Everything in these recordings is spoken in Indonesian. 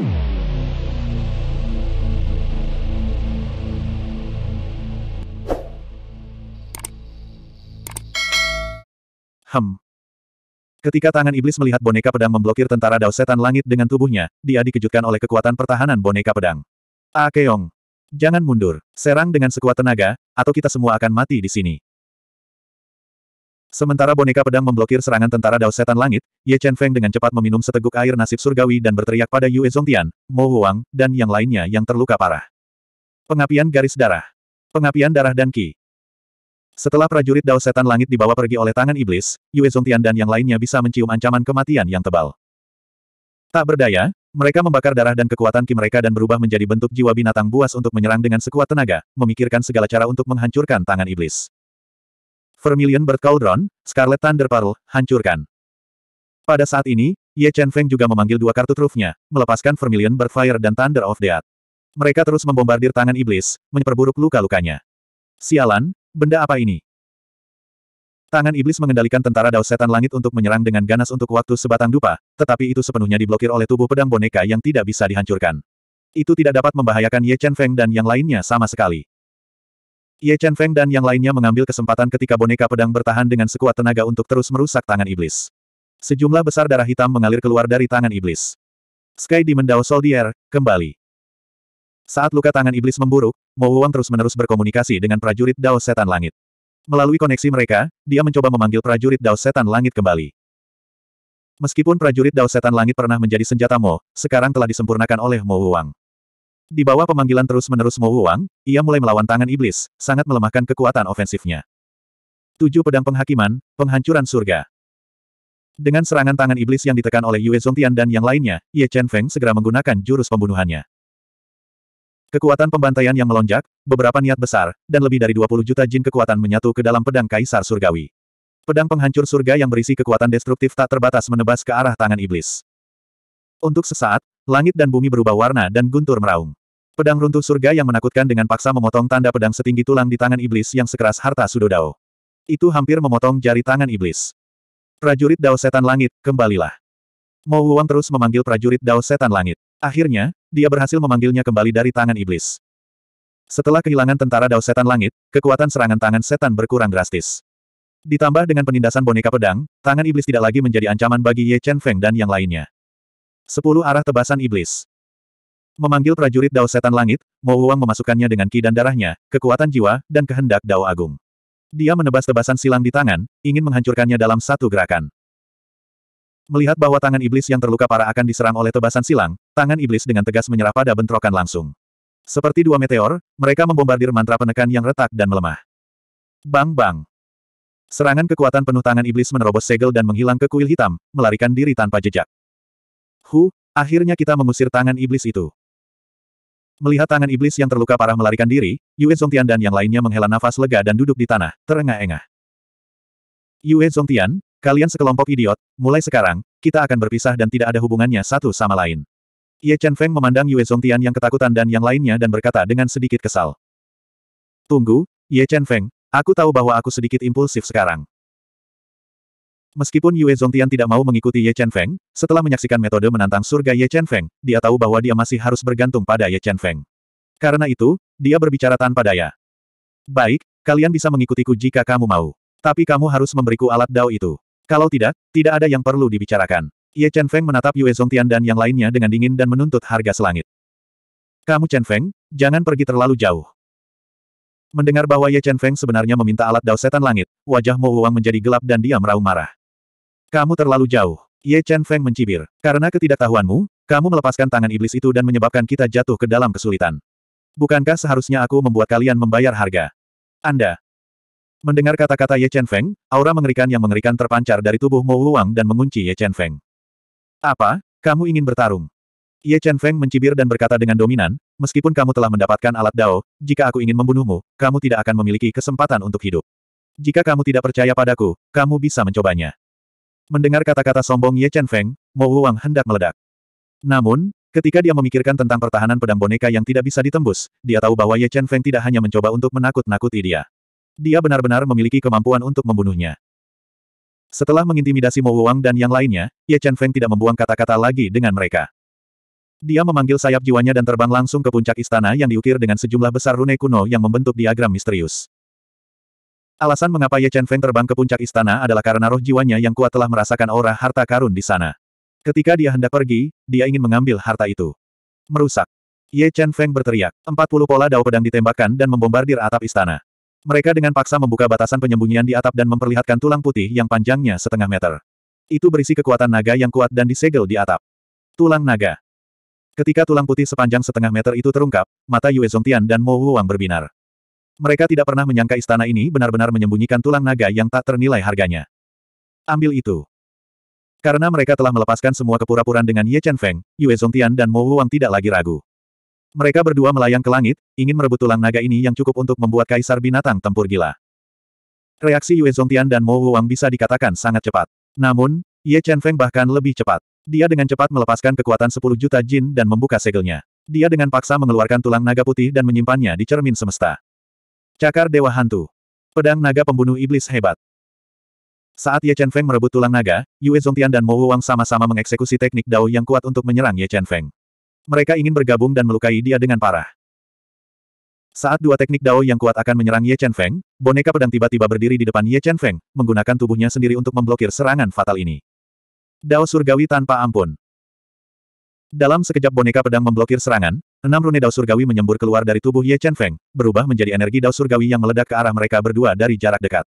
Hem. Ketika tangan iblis melihat boneka pedang memblokir tentara dao setan langit dengan tubuhnya, dia dikejutkan oleh kekuatan pertahanan boneka pedang. Akeong. Ah, Jangan mundur. Serang dengan sekuat tenaga, atau kita semua akan mati di sini. Sementara boneka pedang memblokir serangan tentara Dao Setan Langit, Ye Chen Feng dengan cepat meminum seteguk air nasib surgawi dan berteriak pada Yue Zongtian, Mo Huang, dan yang lainnya yang terluka parah. Pengapian garis darah. Pengapian darah dan ki. Setelah prajurit Dao Setan Langit dibawa pergi oleh tangan iblis, Yue Zongtian dan yang lainnya bisa mencium ancaman kematian yang tebal. Tak berdaya, mereka membakar darah dan kekuatan ki mereka dan berubah menjadi bentuk jiwa binatang buas untuk menyerang dengan sekuat tenaga, memikirkan segala cara untuk menghancurkan tangan iblis. Vermilion Bird Cauldron, Scarlet Thunder Pearl, hancurkan. Pada saat ini, Ye Chen Feng juga memanggil dua kartu trufnya, melepaskan Vermilion Bird dan Thunder of Death. Mereka terus membombardir tangan iblis, menyeperburuk luka-lukanya. Sialan, benda apa ini? Tangan iblis mengendalikan tentara Dao Setan Langit untuk menyerang dengan ganas untuk waktu sebatang dupa, tetapi itu sepenuhnya diblokir oleh tubuh pedang boneka yang tidak bisa dihancurkan. Itu tidak dapat membahayakan Ye Chen Feng dan yang lainnya sama sekali. Ye Chen Feng dan yang lainnya mengambil kesempatan ketika boneka pedang bertahan dengan sekuat tenaga untuk terus merusak tangan iblis. Sejumlah besar darah hitam mengalir keluar dari tangan iblis. Sky Demon Dao Soldier, kembali. Saat luka tangan iblis memburuk, Mo Wang terus-menerus berkomunikasi dengan prajurit Dao Setan Langit. Melalui koneksi mereka, dia mencoba memanggil prajurit Dao Setan Langit kembali. Meskipun prajurit Dao Setan Langit pernah menjadi senjata Mo, sekarang telah disempurnakan oleh Mo Wang. Di bawah pemanggilan terus-menerus Mo Wang, ia mulai melawan tangan iblis, sangat melemahkan kekuatan ofensifnya. Tujuh pedang penghakiman, penghancuran surga. Dengan serangan tangan iblis yang ditekan oleh Yue Zongtian dan yang lainnya, Ye Chen Feng segera menggunakan jurus pembunuhannya. Kekuatan pembantaian yang melonjak, beberapa niat besar, dan lebih dari 20 juta jin kekuatan menyatu ke dalam pedang kaisar surgawi. Pedang penghancur surga yang berisi kekuatan destruktif tak terbatas menebas ke arah tangan iblis. Untuk sesaat, langit dan bumi berubah warna dan guntur meraung. Pedang runtuh surga yang menakutkan dengan paksa memotong tanda pedang setinggi tulang di tangan iblis yang sekeras harta sudodao. Itu hampir memotong jari tangan iblis. Prajurit Dao Setan Langit, kembalilah. Mo Wuang terus memanggil prajurit Dao Setan Langit. Akhirnya, dia berhasil memanggilnya kembali dari tangan iblis. Setelah kehilangan tentara Dao Setan Langit, kekuatan serangan tangan setan berkurang drastis. Ditambah dengan penindasan boneka pedang, tangan iblis tidak lagi menjadi ancaman bagi Ye Chen Feng dan yang lainnya. Sepuluh arah tebasan iblis. Memanggil prajurit Dao Setan Langit, Mo Wang memasukkannya dengan ki dan darahnya, kekuatan jiwa, dan kehendak Dao Agung. Dia menebas tebasan silang di tangan, ingin menghancurkannya dalam satu gerakan. Melihat bahwa tangan iblis yang terluka parah akan diserang oleh tebasan silang, tangan iblis dengan tegas menyerah pada bentrokan langsung. Seperti dua meteor, mereka membombardir mantra penekan yang retak dan melemah. Bang bang. Serangan kekuatan penuh tangan iblis menerobos segel dan menghilang ke kuil hitam, melarikan diri tanpa jejak. Hu, akhirnya kita mengusir tangan iblis itu. Melihat tangan iblis yang terluka parah melarikan diri, Yue Zongtian dan yang lainnya menghela nafas lega dan duduk di tanah, terengah-engah. Yue Zongtian, kalian sekelompok idiot, mulai sekarang, kita akan berpisah dan tidak ada hubungannya satu sama lain. Ye Chen Feng memandang Yue Zongtian yang ketakutan dan yang lainnya dan berkata dengan sedikit kesal. Tunggu, Ye Chen Feng, aku tahu bahwa aku sedikit impulsif sekarang. Meskipun Yue Zongtian tidak mau mengikuti Ye Chen Feng, setelah menyaksikan metode menantang surga Ye Chen Feng, dia tahu bahwa dia masih harus bergantung pada Ye Chen Feng. Karena itu, dia berbicara tanpa daya. Baik, kalian bisa mengikutiku jika kamu mau. Tapi kamu harus memberiku alat dao itu. Kalau tidak, tidak ada yang perlu dibicarakan. Ye Chen Feng menatap Yue Zongtian dan yang lainnya dengan dingin dan menuntut harga selangit. Kamu Chen Feng, jangan pergi terlalu jauh. Mendengar bahwa Ye Chen Feng sebenarnya meminta alat dao setan langit, wajah Mo Wang menjadi gelap dan dia meraung marah. Kamu terlalu jauh. Ye Chen Feng mencibir. Karena ketidaktahuanmu, kamu melepaskan tangan iblis itu dan menyebabkan kita jatuh ke dalam kesulitan. Bukankah seharusnya aku membuat kalian membayar harga? Anda. Mendengar kata-kata Ye Chen Feng, aura mengerikan yang mengerikan terpancar dari tubuh Mo Luang dan mengunci Ye Chen Feng. Apa? Kamu ingin bertarung? Ye Chen Feng mencibir dan berkata dengan dominan, meskipun kamu telah mendapatkan alat dao, jika aku ingin membunuhmu, kamu tidak akan memiliki kesempatan untuk hidup. Jika kamu tidak percaya padaku, kamu bisa mencobanya. Mendengar kata-kata sombong Ye Chen Feng, Mo Wang hendak meledak. Namun, ketika dia memikirkan tentang pertahanan pedang boneka yang tidak bisa ditembus, dia tahu bahwa Ye Chen Feng tidak hanya mencoba untuk menakut-nakuti dia. Dia benar-benar memiliki kemampuan untuk membunuhnya. Setelah mengintimidasi Mo Wang dan yang lainnya, Ye Chen Feng tidak membuang kata-kata lagi dengan mereka. Dia memanggil sayap jiwanya dan terbang langsung ke puncak istana yang diukir dengan sejumlah besar rune kuno yang membentuk diagram misterius. Alasan mengapa Ye Chen Feng terbang ke puncak istana adalah karena roh jiwanya yang kuat telah merasakan aura harta karun di sana. Ketika dia hendak pergi, dia ingin mengambil harta itu. Merusak. Ye Chen Feng berteriak. 40 pola dao pedang ditembakkan dan membombardir atap istana. Mereka dengan paksa membuka batasan penyembunyian di atap dan memperlihatkan tulang putih yang panjangnya setengah meter. Itu berisi kekuatan naga yang kuat dan disegel di atap. Tulang naga. Ketika tulang putih sepanjang setengah meter itu terungkap, mata Yue Zongtian dan Mo Wuang berbinar. Mereka tidak pernah menyangka istana ini benar-benar menyembunyikan tulang naga yang tak ternilai harganya. Ambil itu. Karena mereka telah melepaskan semua kepura-puraan dengan Ye Chen Feng, Yue Tian dan Mo Wang tidak lagi ragu. Mereka berdua melayang ke langit, ingin merebut tulang naga ini yang cukup untuk membuat kaisar binatang tempur gila. Reaksi Yue Tian dan Mo Wang bisa dikatakan sangat cepat. Namun, Ye Chen Feng bahkan lebih cepat. Dia dengan cepat melepaskan kekuatan 10 juta jin dan membuka segelnya. Dia dengan paksa mengeluarkan tulang naga putih dan menyimpannya di cermin semesta. Cakar Dewa Hantu. Pedang naga pembunuh iblis hebat. Saat Ye Chen Feng merebut tulang naga, Yue Zongtian dan Mo Wang sama-sama mengeksekusi teknik dao yang kuat untuk menyerang Ye Chen Feng. Mereka ingin bergabung dan melukai dia dengan parah. Saat dua teknik dao yang kuat akan menyerang Ye Chen Feng, boneka pedang tiba-tiba berdiri di depan Ye Chen Feng, menggunakan tubuhnya sendiri untuk memblokir serangan fatal ini. Dao surgawi tanpa ampun. Dalam sekejap boneka pedang memblokir serangan, Enam rune Dao Surgawi menyembur keluar dari tubuh Ye Chen Feng, berubah menjadi energi Dao Surgawi yang meledak ke arah mereka berdua dari jarak dekat.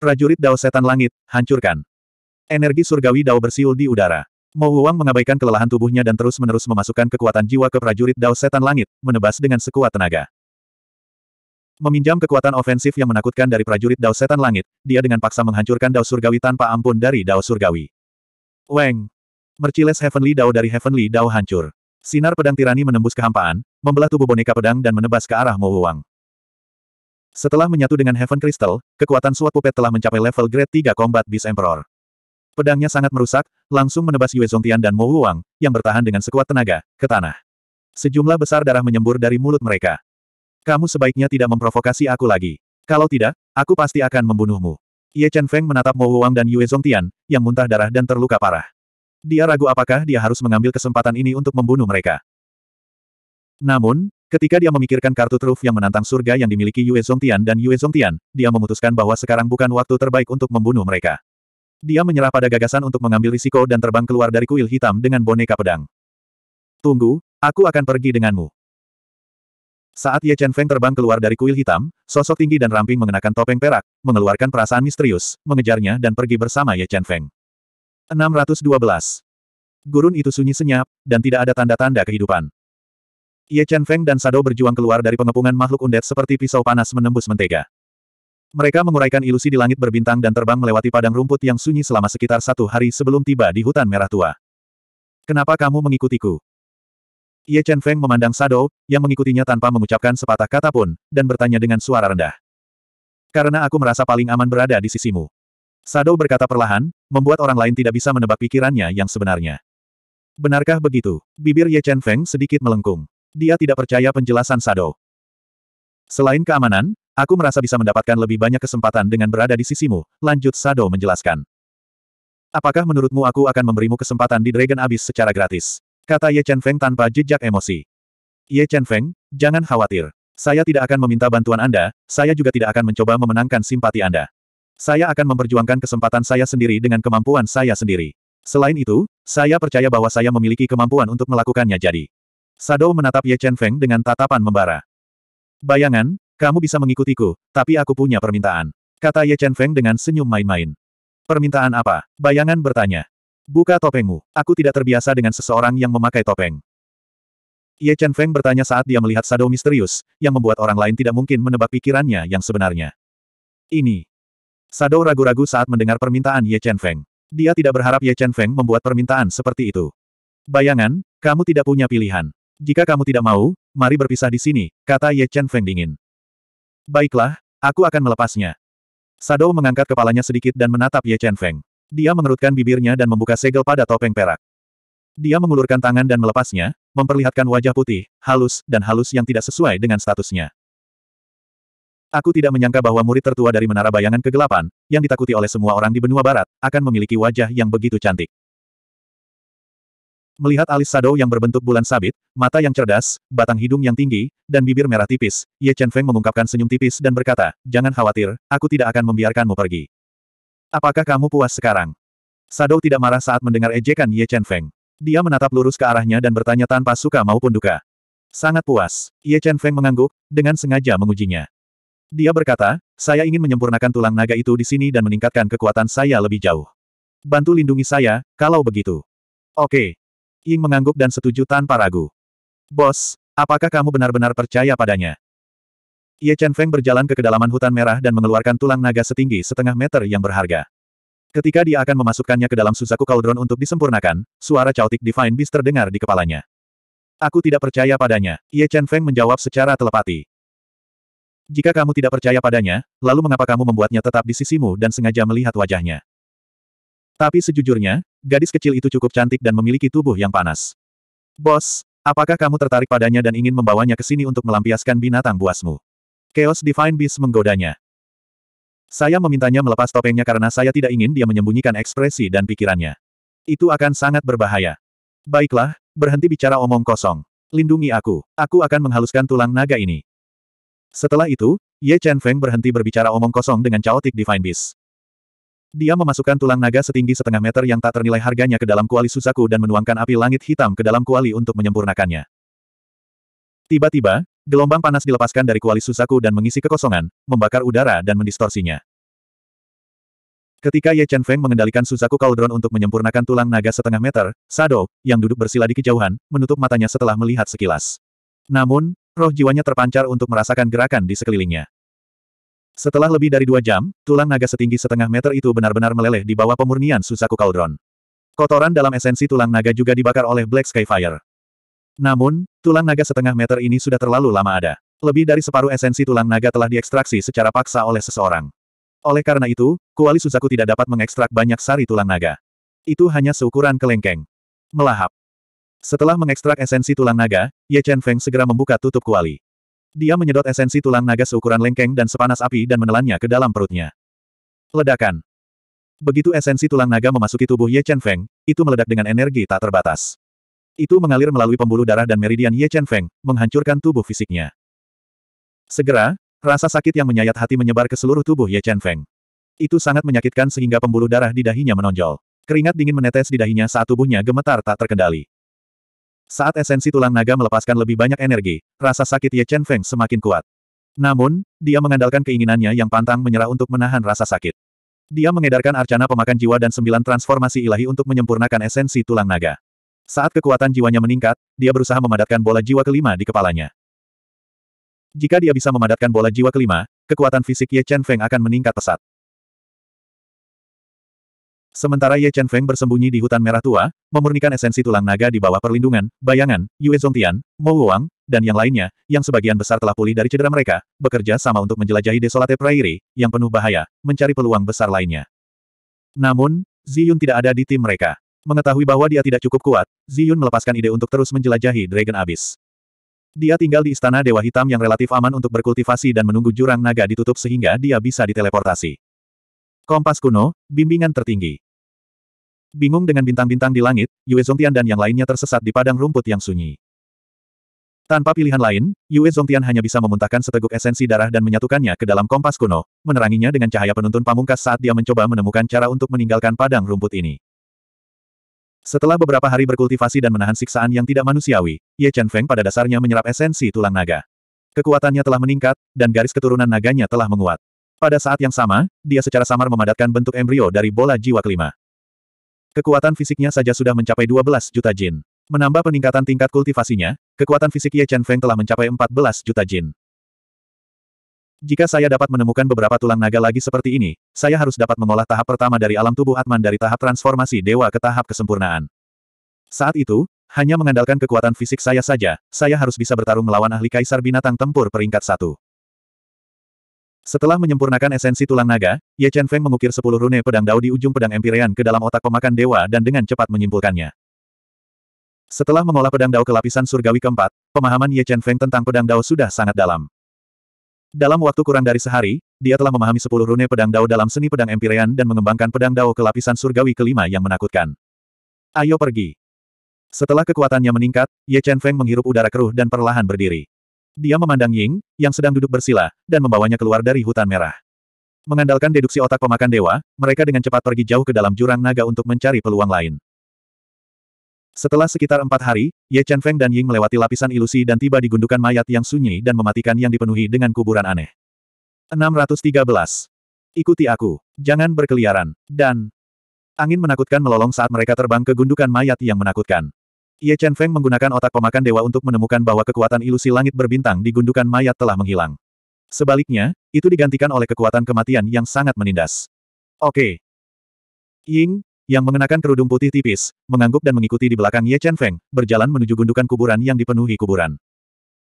Prajurit Dao Setan Langit, hancurkan. Energi Surgawi Dao bersiul di udara. Mo Wang mengabaikan kelelahan tubuhnya dan terus-menerus memasukkan kekuatan jiwa ke prajurit Dao Setan Langit, menebas dengan sekuat tenaga. Meminjam kekuatan ofensif yang menakutkan dari prajurit Dao Setan Langit, dia dengan paksa menghancurkan Dao Surgawi tanpa ampun dari Dao Surgawi. Weng! Merciles Heavenly Dao dari Heavenly Dao hancur. Sinar pedang tirani menembus kehampaan, membelah tubuh boneka pedang dan menebas ke arah Mo Setelah menyatu dengan Heaven Crystal, kekuatan suat pupet telah mencapai level grade 3 Combat Beast Emperor. Pedangnya sangat merusak, langsung menebas Yue Zongtian dan Mo yang bertahan dengan sekuat tenaga, ke tanah. Sejumlah besar darah menyembur dari mulut mereka. Kamu sebaiknya tidak memprovokasi aku lagi. Kalau tidak, aku pasti akan membunuhmu. Ye Chen Feng menatap Mo dan Yue Zongtian, yang muntah darah dan terluka parah. Dia ragu apakah dia harus mengambil kesempatan ini untuk membunuh mereka. Namun, ketika dia memikirkan kartu truf yang menantang surga yang dimiliki Yue Zongtian dan Yue Zongtian, dia memutuskan bahwa sekarang bukan waktu terbaik untuk membunuh mereka. Dia menyerah pada gagasan untuk mengambil risiko dan terbang keluar dari kuil hitam dengan boneka pedang. Tunggu, aku akan pergi denganmu. Saat Ye Chen Feng terbang keluar dari kuil hitam, sosok tinggi dan ramping mengenakan topeng perak, mengeluarkan perasaan misterius, mengejarnya dan pergi bersama Ye Chen Feng. 612. Gurun itu sunyi senyap, dan tidak ada tanda-tanda kehidupan. Ye Chen Feng dan Sado berjuang keluar dari pengepungan makhluk undet seperti pisau panas menembus mentega. Mereka menguraikan ilusi di langit berbintang dan terbang melewati padang rumput yang sunyi selama sekitar satu hari sebelum tiba di hutan merah tua. Kenapa kamu mengikutiku? Ye Chen Feng memandang Sado, yang mengikutinya tanpa mengucapkan sepatah kata pun, dan bertanya dengan suara rendah. Karena aku merasa paling aman berada di sisimu. Sado berkata perlahan, membuat orang lain tidak bisa menebak pikirannya yang sebenarnya. Benarkah begitu? Bibir Ye Chen Feng sedikit melengkung. Dia tidak percaya penjelasan Sado. Selain keamanan, aku merasa bisa mendapatkan lebih banyak kesempatan dengan berada di sisimu, lanjut Sado menjelaskan. Apakah menurutmu aku akan memberimu kesempatan di Dragon Abyss secara gratis? Kata Ye Chen Feng tanpa jejak emosi. Ye Chen Feng, jangan khawatir. Saya tidak akan meminta bantuan Anda, saya juga tidak akan mencoba memenangkan simpati Anda. Saya akan memperjuangkan kesempatan saya sendiri dengan kemampuan saya sendiri. Selain itu, saya percaya bahwa saya memiliki kemampuan untuk melakukannya jadi. Sado menatap Ye Chen Feng dengan tatapan membara. Bayangan, kamu bisa mengikutiku, tapi aku punya permintaan. Kata Ye Chen Feng dengan senyum main-main. Permintaan apa? Bayangan bertanya. Buka topengmu, aku tidak terbiasa dengan seseorang yang memakai topeng. Ye Chen Feng bertanya saat dia melihat Sado misterius, yang membuat orang lain tidak mungkin menebak pikirannya yang sebenarnya. Ini, Sado ragu-ragu saat mendengar permintaan Ye Chen Feng. Dia tidak berharap Ye Chen Feng membuat permintaan seperti itu. Bayangan, kamu tidak punya pilihan. Jika kamu tidak mau, mari berpisah di sini, kata Ye Chen Feng dingin. Baiklah, aku akan melepasnya. Sado mengangkat kepalanya sedikit dan menatap Ye Chen Feng. Dia mengerutkan bibirnya dan membuka segel pada topeng perak. Dia mengulurkan tangan dan melepasnya, memperlihatkan wajah putih, halus, dan halus yang tidak sesuai dengan statusnya. Aku tidak menyangka bahwa murid tertua dari Menara Bayangan Kegelapan, yang ditakuti oleh semua orang di benua barat, akan memiliki wajah yang begitu cantik. Melihat alis shadow yang berbentuk bulan sabit, mata yang cerdas, batang hidung yang tinggi, dan bibir merah tipis, Ye Chen Feng mengungkapkan senyum tipis dan berkata, Jangan khawatir, aku tidak akan membiarkanmu pergi. Apakah kamu puas sekarang? Sado tidak marah saat mendengar ejekan Ye Chen Feng. Dia menatap lurus ke arahnya dan bertanya tanpa suka maupun duka. Sangat puas. Ye Chen Feng mengangguk, dengan sengaja mengujinya. Dia berkata, saya ingin menyempurnakan tulang naga itu di sini dan meningkatkan kekuatan saya lebih jauh. Bantu lindungi saya, kalau begitu. Oke. Ying mengangguk dan setuju tanpa ragu. Bos, apakah kamu benar-benar percaya padanya? Ye Chen Feng berjalan ke kedalaman hutan merah dan mengeluarkan tulang naga setinggi setengah meter yang berharga. Ketika dia akan memasukkannya ke dalam Suzaku Cauldron untuk disempurnakan, suara cautik Divine Beast terdengar di kepalanya. Aku tidak percaya padanya, Ye Chen Feng menjawab secara telepati. Jika kamu tidak percaya padanya, lalu mengapa kamu membuatnya tetap di sisimu dan sengaja melihat wajahnya? Tapi sejujurnya, gadis kecil itu cukup cantik dan memiliki tubuh yang panas. Bos, apakah kamu tertarik padanya dan ingin membawanya ke sini untuk melampiaskan binatang buasmu? Chaos Divine Beast menggodanya. Saya memintanya melepas topengnya karena saya tidak ingin dia menyembunyikan ekspresi dan pikirannya. Itu akan sangat berbahaya. Baiklah, berhenti bicara omong kosong. Lindungi aku, aku akan menghaluskan tulang naga ini. Setelah itu, Ye Chen Feng berhenti berbicara omong kosong dengan caotik Divine Beast. Dia memasukkan tulang naga setinggi setengah meter yang tak ternilai harganya ke dalam kuali Suzaku dan menuangkan api langit hitam ke dalam kuali untuk menyempurnakannya. Tiba-tiba, gelombang panas dilepaskan dari kuali Suzaku dan mengisi kekosongan, membakar udara dan mendistorsinya. Ketika Ye Chen Feng mengendalikan Suzaku Cauldron untuk menyempurnakan tulang naga setengah meter, Sado, yang duduk bersila di kejauhan, menutup matanya setelah melihat sekilas. Namun, Roh jiwanya terpancar untuk merasakan gerakan di sekelilingnya. Setelah lebih dari dua jam, tulang naga setinggi setengah meter itu benar-benar meleleh di bawah pemurnian Suzaku Cauldron. Kotoran dalam esensi tulang naga juga dibakar oleh Black Sky Fire. Namun, tulang naga setengah meter ini sudah terlalu lama ada. Lebih dari separuh esensi tulang naga telah diekstraksi secara paksa oleh seseorang. Oleh karena itu, kuali Suzaku tidak dapat mengekstrak banyak sari tulang naga. Itu hanya seukuran kelengkeng. Melahap. Setelah mengekstrak esensi tulang naga, Ye Chen Feng segera membuka tutup kuali. Dia menyedot esensi tulang naga seukuran lengkeng dan sepanas api dan menelannya ke dalam perutnya. Ledakan. Begitu esensi tulang naga memasuki tubuh Ye Chen Feng, itu meledak dengan energi tak terbatas. Itu mengalir melalui pembuluh darah dan meridian Ye Chen Feng, menghancurkan tubuh fisiknya. Segera, rasa sakit yang menyayat hati menyebar ke seluruh tubuh Ye Chen Feng. Itu sangat menyakitkan sehingga pembuluh darah di dahinya menonjol. Keringat dingin menetes di dahinya saat tubuhnya gemetar tak terkendali. Saat esensi tulang naga melepaskan lebih banyak energi, rasa sakit Ye Chen Feng semakin kuat. Namun, dia mengandalkan keinginannya yang pantang menyerah untuk menahan rasa sakit. Dia mengedarkan arcana pemakan jiwa dan sembilan transformasi ilahi untuk menyempurnakan esensi tulang naga. Saat kekuatan jiwanya meningkat, dia berusaha memadatkan bola jiwa kelima di kepalanya. Jika dia bisa memadatkan bola jiwa kelima, kekuatan fisik Ye Chen Feng akan meningkat pesat. Sementara Ye Chen Feng bersembunyi di hutan merah tua, memurnikan esensi tulang naga di bawah perlindungan, bayangan, Yue Zongtian, Mo Wang, dan yang lainnya, yang sebagian besar telah pulih dari cedera mereka, bekerja sama untuk menjelajahi desolate prairie, yang penuh bahaya, mencari peluang besar lainnya. Namun, Ziyun tidak ada di tim mereka. Mengetahui bahwa dia tidak cukup kuat, Ziyun melepaskan ide untuk terus menjelajahi Dragon Abyss. Dia tinggal di istana Dewa Hitam yang relatif aman untuk berkultivasi dan menunggu jurang naga ditutup sehingga dia bisa diteleportasi. Kompas kuno, bimbingan tertinggi. Bingung dengan bintang-bintang di langit, Yue Zongtian dan yang lainnya tersesat di padang rumput yang sunyi. Tanpa pilihan lain, Yue Zongtian hanya bisa memuntahkan seteguk esensi darah dan menyatukannya ke dalam kompas kuno, meneranginya dengan cahaya penuntun pamungkas saat dia mencoba menemukan cara untuk meninggalkan padang rumput ini. Setelah beberapa hari berkultivasi dan menahan siksaan yang tidak manusiawi, Ye Chen Feng pada dasarnya menyerap esensi tulang naga. Kekuatannya telah meningkat, dan garis keturunan naganya telah menguat. Pada saat yang sama, dia secara samar memadatkan bentuk embrio dari bola jiwa kelima. Kekuatan fisiknya saja sudah mencapai 12 juta jin. Menambah peningkatan tingkat kultivasinya, kekuatan fisik Ye Chen Feng telah mencapai 14 juta jin. Jika saya dapat menemukan beberapa tulang naga lagi seperti ini, saya harus dapat mengolah tahap pertama dari alam tubuh Atman dari tahap transformasi dewa ke tahap kesempurnaan. Saat itu, hanya mengandalkan kekuatan fisik saya saja, saya harus bisa bertarung melawan ahli kaisar binatang tempur peringkat satu. Setelah menyempurnakan esensi tulang naga, Ye Chen Feng mengukir sepuluh rune pedang dao di ujung pedang Empyrean ke dalam otak pemakan dewa dan dengan cepat menyimpulkannya. Setelah mengolah pedang dao ke lapisan surgawi keempat, pemahaman Ye Chen Feng tentang pedang dao sudah sangat dalam. Dalam waktu kurang dari sehari, dia telah memahami sepuluh rune pedang dao dalam seni pedang Empyrean dan mengembangkan pedang dao ke lapisan surgawi kelima yang menakutkan. Ayo pergi. Setelah kekuatannya meningkat, Ye Chen Feng menghirup udara keruh dan perlahan berdiri. Dia memandang Ying, yang sedang duduk bersila, dan membawanya keluar dari hutan merah. Mengandalkan deduksi otak pemakan dewa, mereka dengan cepat pergi jauh ke dalam jurang naga untuk mencari peluang lain. Setelah sekitar empat hari, Ye Chen Feng dan Ying melewati lapisan ilusi dan tiba di gundukan mayat yang sunyi dan mematikan yang dipenuhi dengan kuburan aneh. 613. Ikuti aku. Jangan berkeliaran. Dan... Angin menakutkan melolong saat mereka terbang ke gundukan mayat yang menakutkan. Ye Chen Feng menggunakan otak pemakan dewa untuk menemukan bahwa kekuatan ilusi langit berbintang di gundukan mayat telah menghilang. Sebaliknya, itu digantikan oleh kekuatan kematian yang sangat menindas. Oke. Ying, yang mengenakan kerudung putih tipis, mengangguk dan mengikuti di belakang Ye Chen Feng, berjalan menuju gundukan kuburan yang dipenuhi kuburan.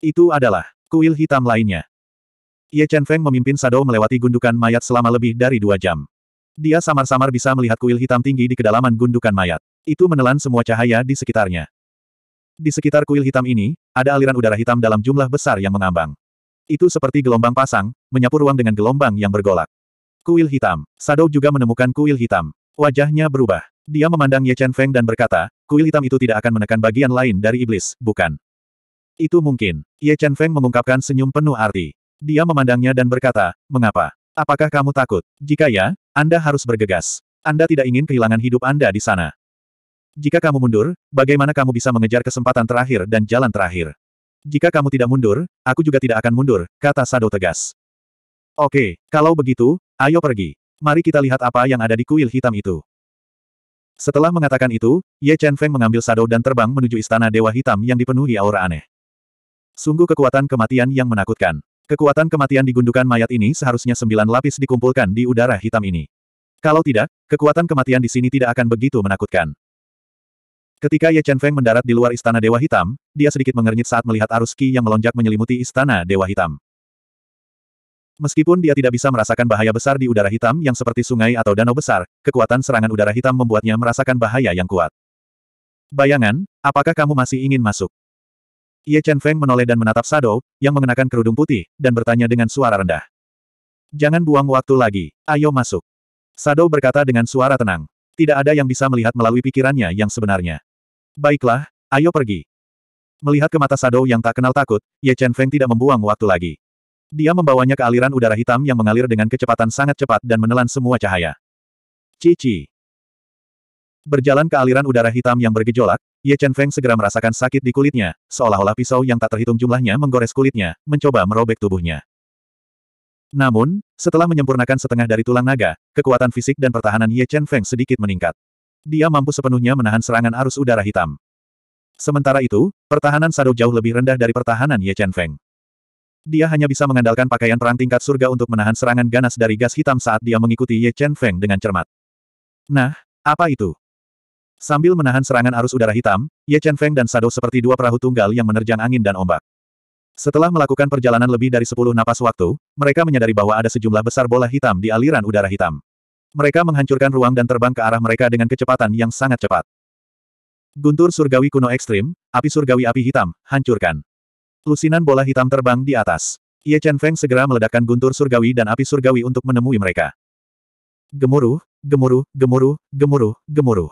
Itu adalah kuil hitam lainnya. Ye Chen Feng memimpin Sado melewati gundukan mayat selama lebih dari dua jam. Dia samar-samar bisa melihat kuil hitam tinggi di kedalaman gundukan mayat. Itu menelan semua cahaya di sekitarnya. Di sekitar kuil hitam ini, ada aliran udara hitam dalam jumlah besar yang mengambang. Itu seperti gelombang pasang, menyapu ruang dengan gelombang yang bergolak. Kuil hitam. Sadou juga menemukan kuil hitam. Wajahnya berubah. Dia memandang Ye Chen Feng dan berkata, kuil hitam itu tidak akan menekan bagian lain dari iblis, bukan? Itu mungkin. Ye Chen Feng mengungkapkan senyum penuh arti. Dia memandangnya dan berkata, mengapa? Apakah kamu takut? Jika ya, Anda harus bergegas. Anda tidak ingin kehilangan hidup Anda di sana. Jika kamu mundur, bagaimana kamu bisa mengejar kesempatan terakhir dan jalan terakhir? Jika kamu tidak mundur, aku juga tidak akan mundur, kata Sado tegas. Oke, kalau begitu, ayo pergi. Mari kita lihat apa yang ada di kuil hitam itu. Setelah mengatakan itu, Ye Chen Feng mengambil Sado dan terbang menuju istana Dewa Hitam yang dipenuhi aura aneh. Sungguh kekuatan kematian yang menakutkan. Kekuatan kematian di gundukan mayat ini seharusnya sembilan lapis dikumpulkan di udara hitam ini. Kalau tidak, kekuatan kematian di sini tidak akan begitu menakutkan. Ketika Ye Chen Feng mendarat di luar Istana Dewa Hitam, dia sedikit mengernyit saat melihat arus Qi yang melonjak menyelimuti Istana Dewa Hitam. Meskipun dia tidak bisa merasakan bahaya besar di udara hitam yang seperti sungai atau danau besar, kekuatan serangan udara hitam membuatnya merasakan bahaya yang kuat. Bayangan, apakah kamu masih ingin masuk? Ye Chen Feng menoleh dan menatap Sado, yang mengenakan kerudung putih, dan bertanya dengan suara rendah. Jangan buang waktu lagi, ayo masuk. Sado berkata dengan suara tenang. Tidak ada yang bisa melihat melalui pikirannya yang sebenarnya. Baiklah, ayo pergi. Melihat ke mata Sado yang tak kenal takut, Ye Chen Feng tidak membuang waktu lagi. Dia membawanya ke aliran udara hitam yang mengalir dengan kecepatan sangat cepat dan menelan semua cahaya. Cici. Berjalan ke aliran udara hitam yang bergejolak, Ye Chen Feng segera merasakan sakit di kulitnya, seolah-olah pisau yang tak terhitung jumlahnya menggores kulitnya, mencoba merobek tubuhnya. Namun, setelah menyempurnakan setengah dari tulang naga, kekuatan fisik dan pertahanan Ye Chen Feng sedikit meningkat. Dia mampu sepenuhnya menahan serangan arus udara hitam. Sementara itu, pertahanan Sado jauh lebih rendah dari pertahanan Ye Chen Feng. Dia hanya bisa mengandalkan pakaian perang tingkat surga untuk menahan serangan ganas dari gas hitam saat dia mengikuti Ye Chen Feng dengan cermat. Nah, apa itu? Sambil menahan serangan arus udara hitam, Ye Chen Feng dan Sado seperti dua perahu tunggal yang menerjang angin dan ombak. Setelah melakukan perjalanan lebih dari 10 napas waktu, mereka menyadari bahwa ada sejumlah besar bola hitam di aliran udara hitam. Mereka menghancurkan ruang dan terbang ke arah mereka dengan kecepatan yang sangat cepat. Guntur surgawi kuno ekstrim, api surgawi api hitam, hancurkan. Lusinan bola hitam terbang di atas. Ye Chen Feng segera meledakkan guntur surgawi dan api surgawi untuk menemui mereka. Gemuruh, gemuruh, gemuruh, gemuruh, gemuruh.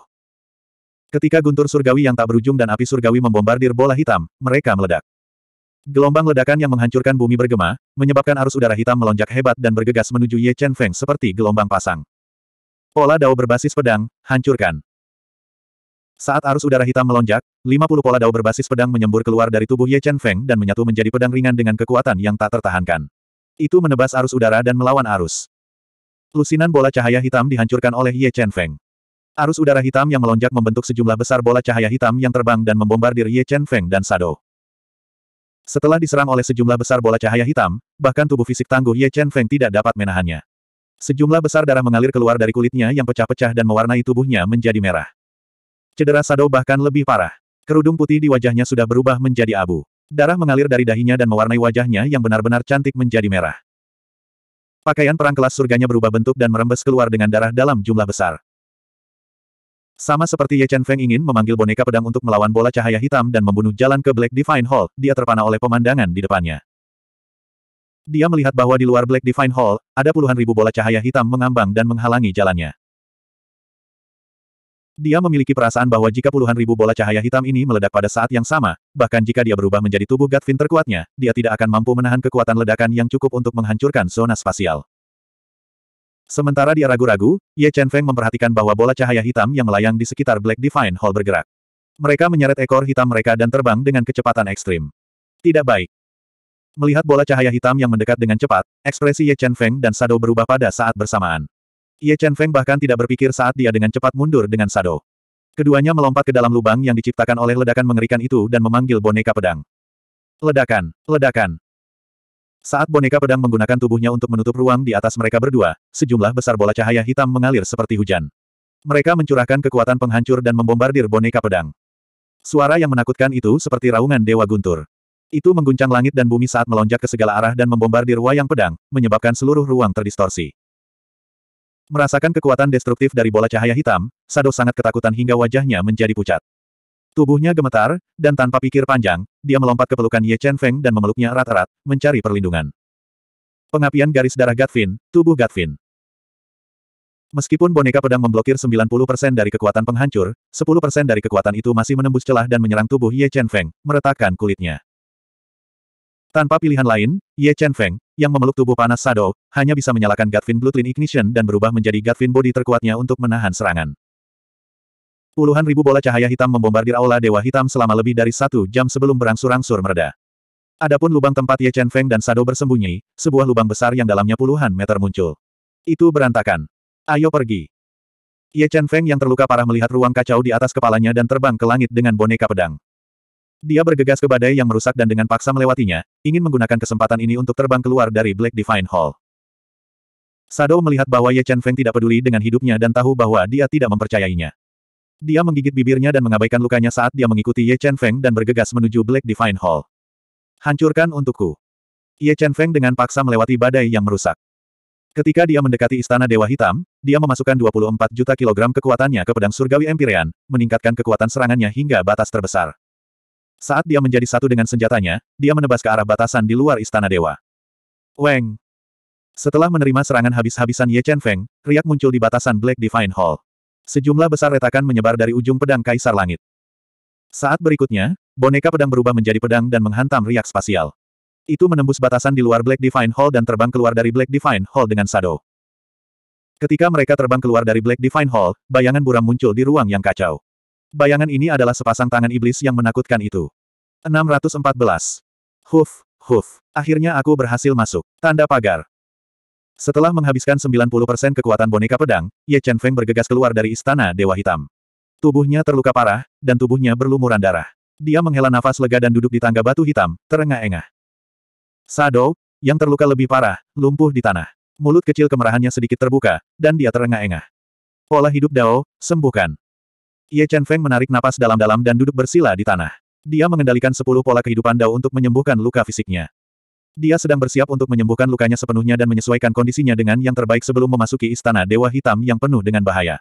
Ketika guntur surgawi yang tak berujung dan api surgawi membombardir bola hitam, mereka meledak. Gelombang ledakan yang menghancurkan bumi bergema, menyebabkan arus udara hitam melonjak hebat dan bergegas menuju Ye Chen Feng seperti gelombang pasang. Pola dao berbasis pedang, hancurkan. Saat arus udara hitam melonjak, 50 pola dao berbasis pedang menyembur keluar dari tubuh Ye Chen Feng dan menyatu menjadi pedang ringan dengan kekuatan yang tak tertahankan. Itu menebas arus udara dan melawan arus. Lusinan bola cahaya hitam dihancurkan oleh Ye Chen Feng. Arus udara hitam yang melonjak membentuk sejumlah besar bola cahaya hitam yang terbang dan membombardir Ye Chen Feng dan Sado. Setelah diserang oleh sejumlah besar bola cahaya hitam, bahkan tubuh fisik tangguh Ye Chen Feng tidak dapat menahannya. Sejumlah besar darah mengalir keluar dari kulitnya yang pecah-pecah dan mewarnai tubuhnya menjadi merah. Cedera Sado bahkan lebih parah. Kerudung putih di wajahnya sudah berubah menjadi abu. Darah mengalir dari dahinya dan mewarnai wajahnya yang benar-benar cantik menjadi merah. Pakaian perang kelas surganya berubah bentuk dan merembes keluar dengan darah dalam jumlah besar. Sama seperti Ye Chen Feng ingin memanggil boneka pedang untuk melawan bola cahaya hitam dan membunuh jalan ke Black Divine Hall, dia terpana oleh pemandangan di depannya. Dia melihat bahwa di luar Black Divine Hall, ada puluhan ribu bola cahaya hitam mengambang dan menghalangi jalannya. Dia memiliki perasaan bahwa jika puluhan ribu bola cahaya hitam ini meledak pada saat yang sama, bahkan jika dia berubah menjadi tubuh Gatvin terkuatnya, dia tidak akan mampu menahan kekuatan ledakan yang cukup untuk menghancurkan zona spasial. Sementara dia ragu-ragu, Ye Chen Feng memperhatikan bahwa bola cahaya hitam yang melayang di sekitar Black Divine Hall bergerak. Mereka menyeret ekor hitam mereka dan terbang dengan kecepatan ekstrim. Tidak baik. Melihat bola cahaya hitam yang mendekat dengan cepat, ekspresi Ye Chen Feng dan Sado berubah pada saat bersamaan. Ye Chen Feng bahkan tidak berpikir saat dia dengan cepat mundur dengan Sado. Keduanya melompat ke dalam lubang yang diciptakan oleh ledakan mengerikan itu dan memanggil boneka pedang. Ledakan, ledakan. Saat boneka pedang menggunakan tubuhnya untuk menutup ruang di atas mereka berdua, sejumlah besar bola cahaya hitam mengalir seperti hujan. Mereka mencurahkan kekuatan penghancur dan membombardir boneka pedang. Suara yang menakutkan itu seperti raungan dewa guntur. Itu mengguncang langit dan bumi saat melonjak ke segala arah dan membombardir wayang pedang, menyebabkan seluruh ruang terdistorsi. Merasakan kekuatan destruktif dari bola cahaya hitam, Sado sangat ketakutan hingga wajahnya menjadi pucat. Tubuhnya gemetar, dan tanpa pikir panjang, dia melompat ke pelukan Ye Chen Feng dan memeluknya erat-erat, mencari perlindungan. Pengapian garis darah Gatvin, tubuh Gatvin. Meskipun boneka pedang memblokir 90% dari kekuatan penghancur, 10% dari kekuatan itu masih menembus celah dan menyerang tubuh Ye Chen Feng, meretakkan kulitnya. Tanpa pilihan lain, Ye Chen Feng, yang memeluk tubuh panas Sado, hanya bisa menyalakan Gatvin Bloodline Ignition dan berubah menjadi Gatvin Body terkuatnya untuk menahan serangan. Puluhan ribu bola cahaya hitam membombardir aula Dewa Hitam selama lebih dari satu jam sebelum berangsur-angsur mereda. Adapun lubang tempat Ye Chen Feng dan Sado bersembunyi, sebuah lubang besar yang dalamnya puluhan meter muncul. Itu berantakan. Ayo pergi. Ye Chen Feng yang terluka parah melihat ruang kacau di atas kepalanya dan terbang ke langit dengan boneka pedang. Dia bergegas ke badai yang merusak dan dengan paksa melewatinya, ingin menggunakan kesempatan ini untuk terbang keluar dari Black Divine Hall. Sado melihat bahwa Ye Chen Feng tidak peduli dengan hidupnya dan tahu bahwa dia tidak mempercayainya. Dia menggigit bibirnya dan mengabaikan lukanya saat dia mengikuti Ye Chen Feng dan bergegas menuju Black Divine Hall. Hancurkan untukku. Ye Chen Feng dengan paksa melewati badai yang merusak. Ketika dia mendekati Istana Dewa Hitam, dia memasukkan 24 juta kilogram kekuatannya ke pedang surgawi Empyrean, meningkatkan kekuatan serangannya hingga batas terbesar. Saat dia menjadi satu dengan senjatanya, dia menebas ke arah batasan di luar Istana Dewa. Weng! Setelah menerima serangan habis-habisan Ye Chen Feng, riak muncul di batasan Black Divine Hall. Sejumlah besar retakan menyebar dari ujung pedang Kaisar Langit. Saat berikutnya, boneka pedang berubah menjadi pedang dan menghantam riak spasial. Itu menembus batasan di luar Black Divine Hall dan terbang keluar dari Black Divine Hall dengan Sado. Ketika mereka terbang keluar dari Black Divine Hall, bayangan buram muncul di ruang yang kacau. Bayangan ini adalah sepasang tangan iblis yang menakutkan itu. 614. Huf, huf. Akhirnya aku berhasil masuk. Tanda pagar. Setelah menghabiskan 90% kekuatan boneka pedang, Ye Chen Feng bergegas keluar dari istana Dewa Hitam. Tubuhnya terluka parah, dan tubuhnya berlumuran darah. Dia menghela nafas lega dan duduk di tangga batu hitam, terengah-engah. Sado, yang terluka lebih parah, lumpuh di tanah. Mulut kecil kemerahannya sedikit terbuka, dan dia terengah-engah. Pola hidup Dao, sembuhkan. Ye Chen Feng menarik napas dalam-dalam dan duduk bersila di tanah. Dia mengendalikan sepuluh pola kehidupan Dao untuk menyembuhkan luka fisiknya. Dia sedang bersiap untuk menyembuhkan lukanya sepenuhnya dan menyesuaikan kondisinya dengan yang terbaik sebelum memasuki istana Dewa Hitam yang penuh dengan bahaya.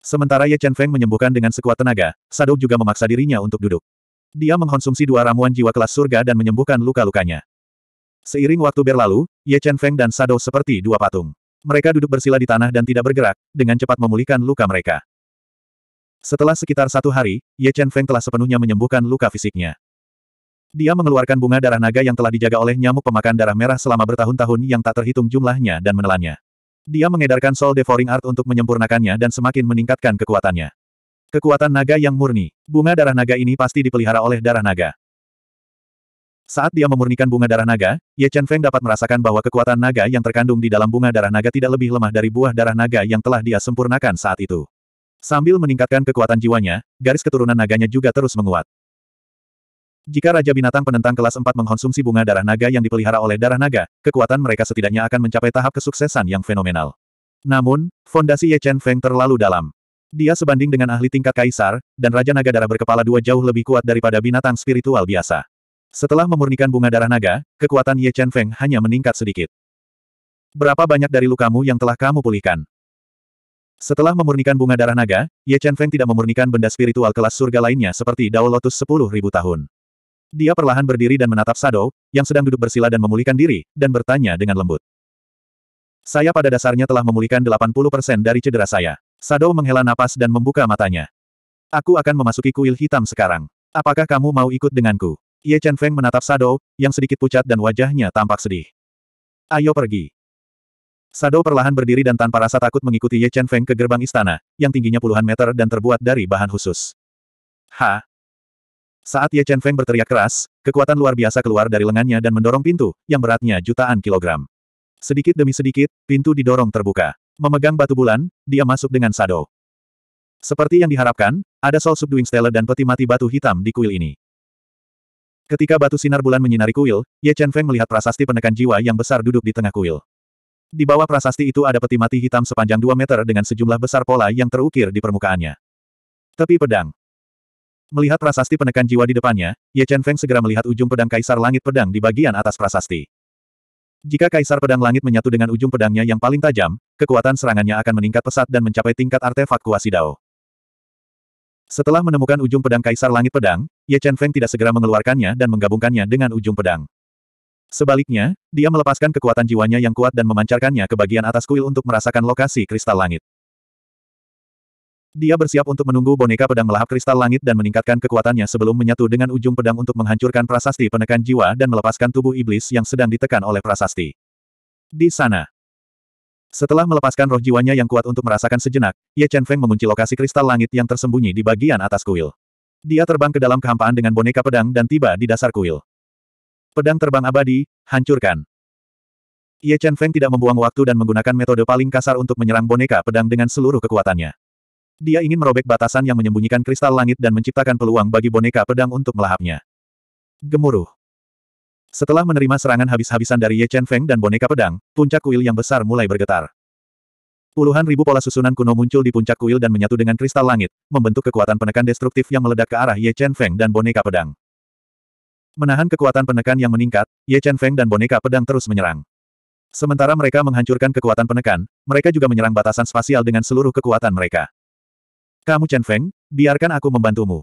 Sementara Ye Chen Feng menyembuhkan dengan sekuat tenaga, Sadou juga memaksa dirinya untuk duduk. Dia mengkonsumsi dua ramuan jiwa kelas surga dan menyembuhkan luka-lukanya. Seiring waktu berlalu, Ye Chen Feng dan Sado seperti dua patung. Mereka duduk bersila di tanah dan tidak bergerak, dengan cepat memulihkan luka mereka. Setelah sekitar satu hari, Ye Chen Feng telah sepenuhnya menyembuhkan luka fisiknya. Dia mengeluarkan bunga darah naga yang telah dijaga oleh nyamuk pemakan darah merah selama bertahun-tahun yang tak terhitung jumlahnya dan menelannya. Dia mengedarkan Soul Devouring Art untuk menyempurnakannya dan semakin meningkatkan kekuatannya. Kekuatan naga yang murni, bunga darah naga ini pasti dipelihara oleh darah naga. Saat dia memurnikan bunga darah naga, Ye Chen Feng dapat merasakan bahwa kekuatan naga yang terkandung di dalam bunga darah naga tidak lebih lemah dari buah darah naga yang telah dia sempurnakan saat itu. Sambil meningkatkan kekuatan jiwanya, garis keturunan naganya juga terus menguat. Jika Raja Binatang Penentang kelas 4 mengkonsumsi bunga darah naga yang dipelihara oleh darah naga, kekuatan mereka setidaknya akan mencapai tahap kesuksesan yang fenomenal. Namun, fondasi Ye Chen Feng terlalu dalam. Dia sebanding dengan ahli tingkat kaisar, dan Raja Naga Darah berkepala dua jauh lebih kuat daripada binatang spiritual biasa. Setelah memurnikan bunga darah naga, kekuatan Ye Chen Feng hanya meningkat sedikit. Berapa banyak dari lukamu yang telah kamu pulihkan? Setelah memurnikan bunga darah naga, Ye Chen Feng tidak memurnikan benda spiritual kelas surga lainnya seperti Dao Lotus 10.000 tahun. Dia perlahan berdiri dan menatap Sado, yang sedang duduk bersila dan memulihkan diri, dan bertanya dengan lembut. Saya pada dasarnya telah memulihkan 80% dari cedera saya. Sado menghela napas dan membuka matanya. Aku akan memasuki kuil hitam sekarang. Apakah kamu mau ikut denganku? Ye Chen Feng menatap Sado, yang sedikit pucat dan wajahnya tampak sedih. Ayo pergi. Sado perlahan berdiri dan tanpa rasa takut mengikuti Ye Chen Feng ke gerbang istana, yang tingginya puluhan meter dan terbuat dari bahan khusus. Ha, saat Ye Chen Feng berteriak keras, kekuatan luar biasa keluar dari lengannya dan mendorong pintu, yang beratnya jutaan kilogram. Sedikit demi sedikit, pintu didorong terbuka. Memegang batu bulan, dia masuk dengan sado. Seperti yang diharapkan, ada sol subduing stele dan peti mati batu hitam di kuil ini. Ketika batu sinar bulan menyinari kuil, Ye Chen Feng melihat prasasti penekan jiwa yang besar duduk di tengah kuil. Di bawah prasasti itu ada peti mati hitam sepanjang 2 meter dengan sejumlah besar pola yang terukir di permukaannya. Tepi pedang, Melihat prasasti penekan jiwa di depannya, Ye Chen Feng segera melihat ujung pedang Kaisar Langit Pedang di bagian atas prasasti. Jika Kaisar Pedang Langit menyatu dengan ujung pedangnya yang paling tajam, kekuatan serangannya akan meningkat pesat dan mencapai tingkat artefak kuasi dao. Setelah menemukan ujung pedang Kaisar Langit Pedang, Ye Chen Feng tidak segera mengeluarkannya dan menggabungkannya dengan ujung pedang. Sebaliknya, dia melepaskan kekuatan jiwanya yang kuat dan memancarkannya ke bagian atas kuil untuk merasakan lokasi kristal langit. Dia bersiap untuk menunggu boneka pedang melahap kristal langit dan meningkatkan kekuatannya sebelum menyatu dengan ujung pedang untuk menghancurkan prasasti penekan jiwa dan melepaskan tubuh iblis yang sedang ditekan oleh prasasti. Di sana. Setelah melepaskan roh jiwanya yang kuat untuk merasakan sejenak, Ye Chen Feng mengunci lokasi kristal langit yang tersembunyi di bagian atas kuil. Dia terbang ke dalam kehampaan dengan boneka pedang dan tiba di dasar kuil. Pedang terbang abadi, hancurkan. Ye Chen Feng tidak membuang waktu dan menggunakan metode paling kasar untuk menyerang boneka pedang dengan seluruh kekuatannya. Dia ingin merobek batasan yang menyembunyikan kristal langit dan menciptakan peluang bagi boneka pedang untuk melahapnya. Gemuruh. Setelah menerima serangan habis-habisan dari Ye Chen Feng dan boneka pedang, puncak kuil yang besar mulai bergetar. Puluhan ribu pola susunan kuno muncul di puncak kuil dan menyatu dengan kristal langit, membentuk kekuatan penekan destruktif yang meledak ke arah Ye Chen Feng dan boneka pedang. Menahan kekuatan penekan yang meningkat, Ye Chen Feng dan boneka pedang terus menyerang. Sementara mereka menghancurkan kekuatan penekan, mereka juga menyerang batasan spasial dengan seluruh kekuatan mereka. Kamu Chen Feng, biarkan aku membantumu.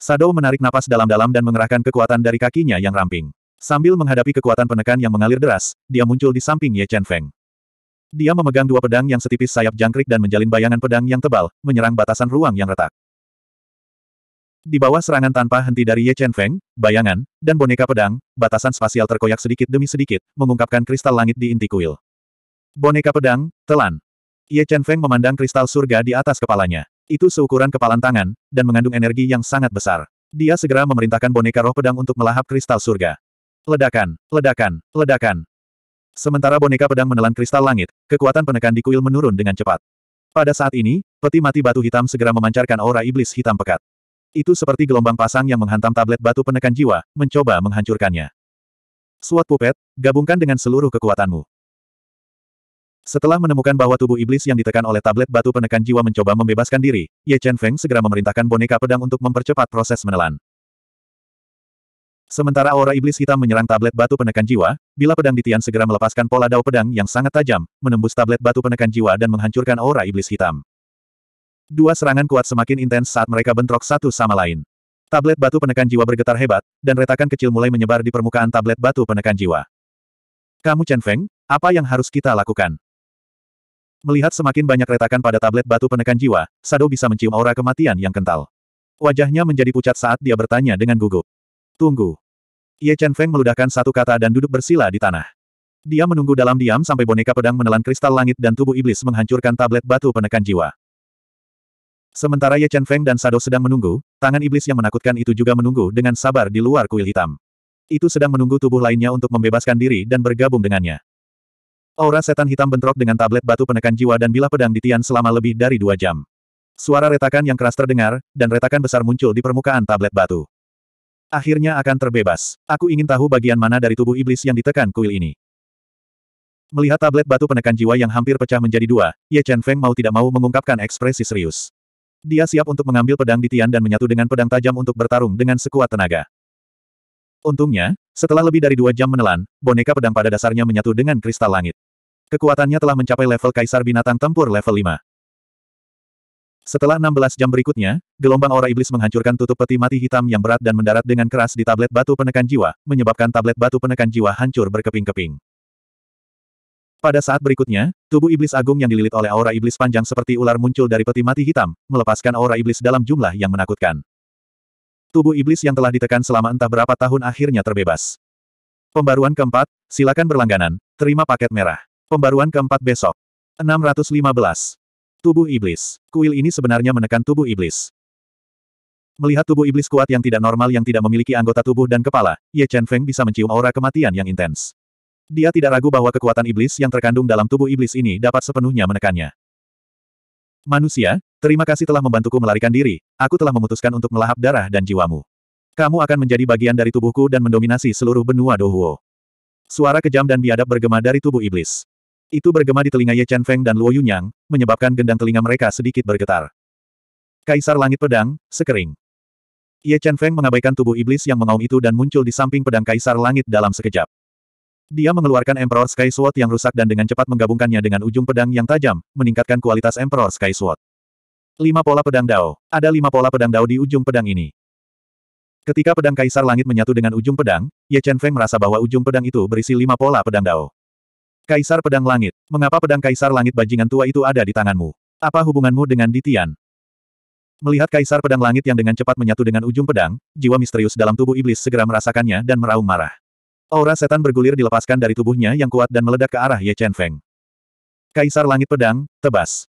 Sado menarik napas dalam-dalam dan mengerahkan kekuatan dari kakinya yang ramping. Sambil menghadapi kekuatan penekan yang mengalir deras, dia muncul di samping Ye Chen Feng. Dia memegang dua pedang yang setipis sayap jangkrik dan menjalin bayangan pedang yang tebal, menyerang batasan ruang yang retak. Di bawah serangan tanpa henti dari Ye Chen Feng, bayangan, dan boneka pedang, batasan spasial terkoyak sedikit demi sedikit, mengungkapkan kristal langit di inti kuil. Boneka pedang, telan. Ye Chen Feng memandang kristal surga di atas kepalanya. Itu seukuran kepalan tangan, dan mengandung energi yang sangat besar. Dia segera memerintahkan boneka roh pedang untuk melahap kristal surga. Ledakan, ledakan, ledakan. Sementara boneka pedang menelan kristal langit, kekuatan penekan di kuil menurun dengan cepat. Pada saat ini, peti mati batu hitam segera memancarkan aura iblis hitam pekat. Itu seperti gelombang pasang yang menghantam tablet batu penekan jiwa, mencoba menghancurkannya. Suat pupet, gabungkan dengan seluruh kekuatanmu. Setelah menemukan bahwa tubuh iblis yang ditekan oleh tablet batu penekan jiwa mencoba membebaskan diri, Ye Chen Feng segera memerintahkan boneka pedang untuk mempercepat proses menelan. Sementara aura iblis hitam menyerang tablet batu penekan jiwa, bila pedang di Tian segera melepaskan pola dao pedang yang sangat tajam, menembus tablet batu penekan jiwa dan menghancurkan aura iblis hitam. Dua serangan kuat semakin intens saat mereka bentrok satu sama lain. Tablet batu penekan jiwa bergetar hebat, dan retakan kecil mulai menyebar di permukaan tablet batu penekan jiwa. Kamu Chen Feng, apa yang harus kita lakukan? Melihat semakin banyak retakan pada tablet batu penekan jiwa, Sado bisa mencium aura kematian yang kental. Wajahnya menjadi pucat saat dia bertanya dengan gugup. Tunggu. Ye Chen Feng meludahkan satu kata dan duduk bersila di tanah. Dia menunggu dalam diam sampai boneka pedang menelan kristal langit dan tubuh iblis menghancurkan tablet batu penekan jiwa. Sementara Ye Chen Feng dan Sado sedang menunggu, tangan iblis yang menakutkan itu juga menunggu dengan sabar di luar kuil hitam. Itu sedang menunggu tubuh lainnya untuk membebaskan diri dan bergabung dengannya. Aura setan hitam bentrok dengan tablet batu penekan jiwa dan bilah pedang di Tian selama lebih dari dua jam. Suara retakan yang keras terdengar, dan retakan besar muncul di permukaan tablet batu. Akhirnya akan terbebas. Aku ingin tahu bagian mana dari tubuh iblis yang ditekan kuil ini. Melihat tablet batu penekan jiwa yang hampir pecah menjadi dua, Ye Chen Feng mau tidak mau mengungkapkan ekspresi serius. Dia siap untuk mengambil pedang di Tian dan menyatu dengan pedang tajam untuk bertarung dengan sekuat tenaga. Untungnya, setelah lebih dari dua jam menelan, boneka pedang pada dasarnya menyatu dengan kristal langit. Kekuatannya telah mencapai level Kaisar Binatang Tempur level 5. Setelah 16 jam berikutnya, gelombang aura iblis menghancurkan tutup peti mati hitam yang berat dan mendarat dengan keras di tablet batu penekan jiwa, menyebabkan tablet batu penekan jiwa hancur berkeping-keping. Pada saat berikutnya, tubuh iblis agung yang dililit oleh aura iblis panjang seperti ular muncul dari peti mati hitam, melepaskan aura iblis dalam jumlah yang menakutkan. Tubuh iblis yang telah ditekan selama entah berapa tahun akhirnya terbebas. Pembaruan keempat, silakan berlangganan, terima paket merah. Pembaruan keempat besok. 615. Tubuh Iblis. Kuil ini sebenarnya menekan tubuh Iblis. Melihat tubuh Iblis kuat yang tidak normal yang tidak memiliki anggota tubuh dan kepala, Ye Chen Feng bisa mencium aura kematian yang intens. Dia tidak ragu bahwa kekuatan Iblis yang terkandung dalam tubuh Iblis ini dapat sepenuhnya menekannya. Manusia, terima kasih telah membantuku melarikan diri, aku telah memutuskan untuk melahap darah dan jiwamu. Kamu akan menjadi bagian dari tubuhku dan mendominasi seluruh benua Dohuo. Suara kejam dan biadab bergema dari tubuh Iblis. Itu bergema di telinga Ye Chen Feng dan Luo Yunyang, menyebabkan gendang telinga mereka sedikit bergetar. Kaisar Langit Pedang, sekering. Ye Chen Feng mengabaikan tubuh iblis yang mengaum itu dan muncul di samping pedang Kaisar Langit dalam sekejap. Dia mengeluarkan Emperor Sky Sword yang rusak dan dengan cepat menggabungkannya dengan ujung pedang yang tajam, meningkatkan kualitas Emperor Sky Sword. Lima pola pedang Dao. Ada lima pola pedang Dao di ujung pedang ini. Ketika pedang Kaisar Langit menyatu dengan ujung pedang, Ye Chen Feng merasa bahwa ujung pedang itu berisi lima pola pedang Dao. Kaisar Pedang Langit. Mengapa pedang Kaisar Langit bajingan tua itu ada di tanganmu? Apa hubunganmu dengan Ditian? Melihat Kaisar Pedang Langit yang dengan cepat menyatu dengan ujung pedang, jiwa misterius dalam tubuh iblis segera merasakannya dan meraung marah. Aura setan bergulir dilepaskan dari tubuhnya yang kuat dan meledak ke arah Ye Chen Feng. Kaisar Langit Pedang, tebas.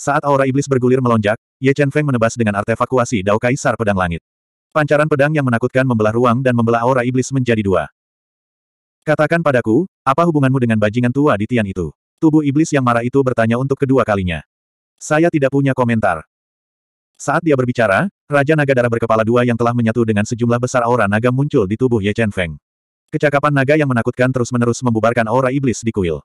Saat aura iblis bergulir melonjak, Ye Chen Feng menebas dengan artefakuasi Dao Kaisar Pedang Langit. Pancaran pedang yang menakutkan membelah ruang dan membelah aura iblis menjadi dua. Katakan padaku, apa hubunganmu dengan bajingan tua di Tian itu? Tubuh iblis yang marah itu bertanya untuk kedua kalinya. Saya tidak punya komentar. Saat dia berbicara, Raja Naga Darah berkepala dua yang telah menyatu dengan sejumlah besar aura naga muncul di tubuh Ye Chen Feng. Kecakapan naga yang menakutkan terus-menerus membubarkan aura iblis di kuil.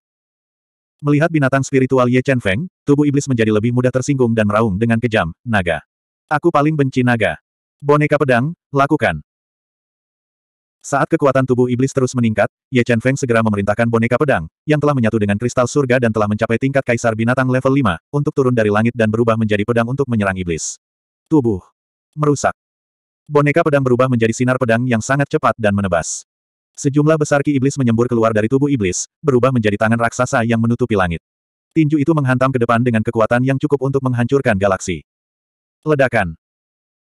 Melihat binatang spiritual Ye Chen Feng, tubuh iblis menjadi lebih mudah tersinggung dan meraung dengan kejam, naga. Aku paling benci naga. Boneka pedang, lakukan. Saat kekuatan tubuh iblis terus meningkat, Ye Chen Feng segera memerintahkan boneka pedang, yang telah menyatu dengan kristal surga dan telah mencapai tingkat kaisar binatang level 5, untuk turun dari langit dan berubah menjadi pedang untuk menyerang iblis. Tubuh. Merusak. Boneka pedang berubah menjadi sinar pedang yang sangat cepat dan menebas. Sejumlah besar ki iblis menyembur keluar dari tubuh iblis, berubah menjadi tangan raksasa yang menutupi langit. Tinju itu menghantam ke depan dengan kekuatan yang cukup untuk menghancurkan galaksi. Ledakan.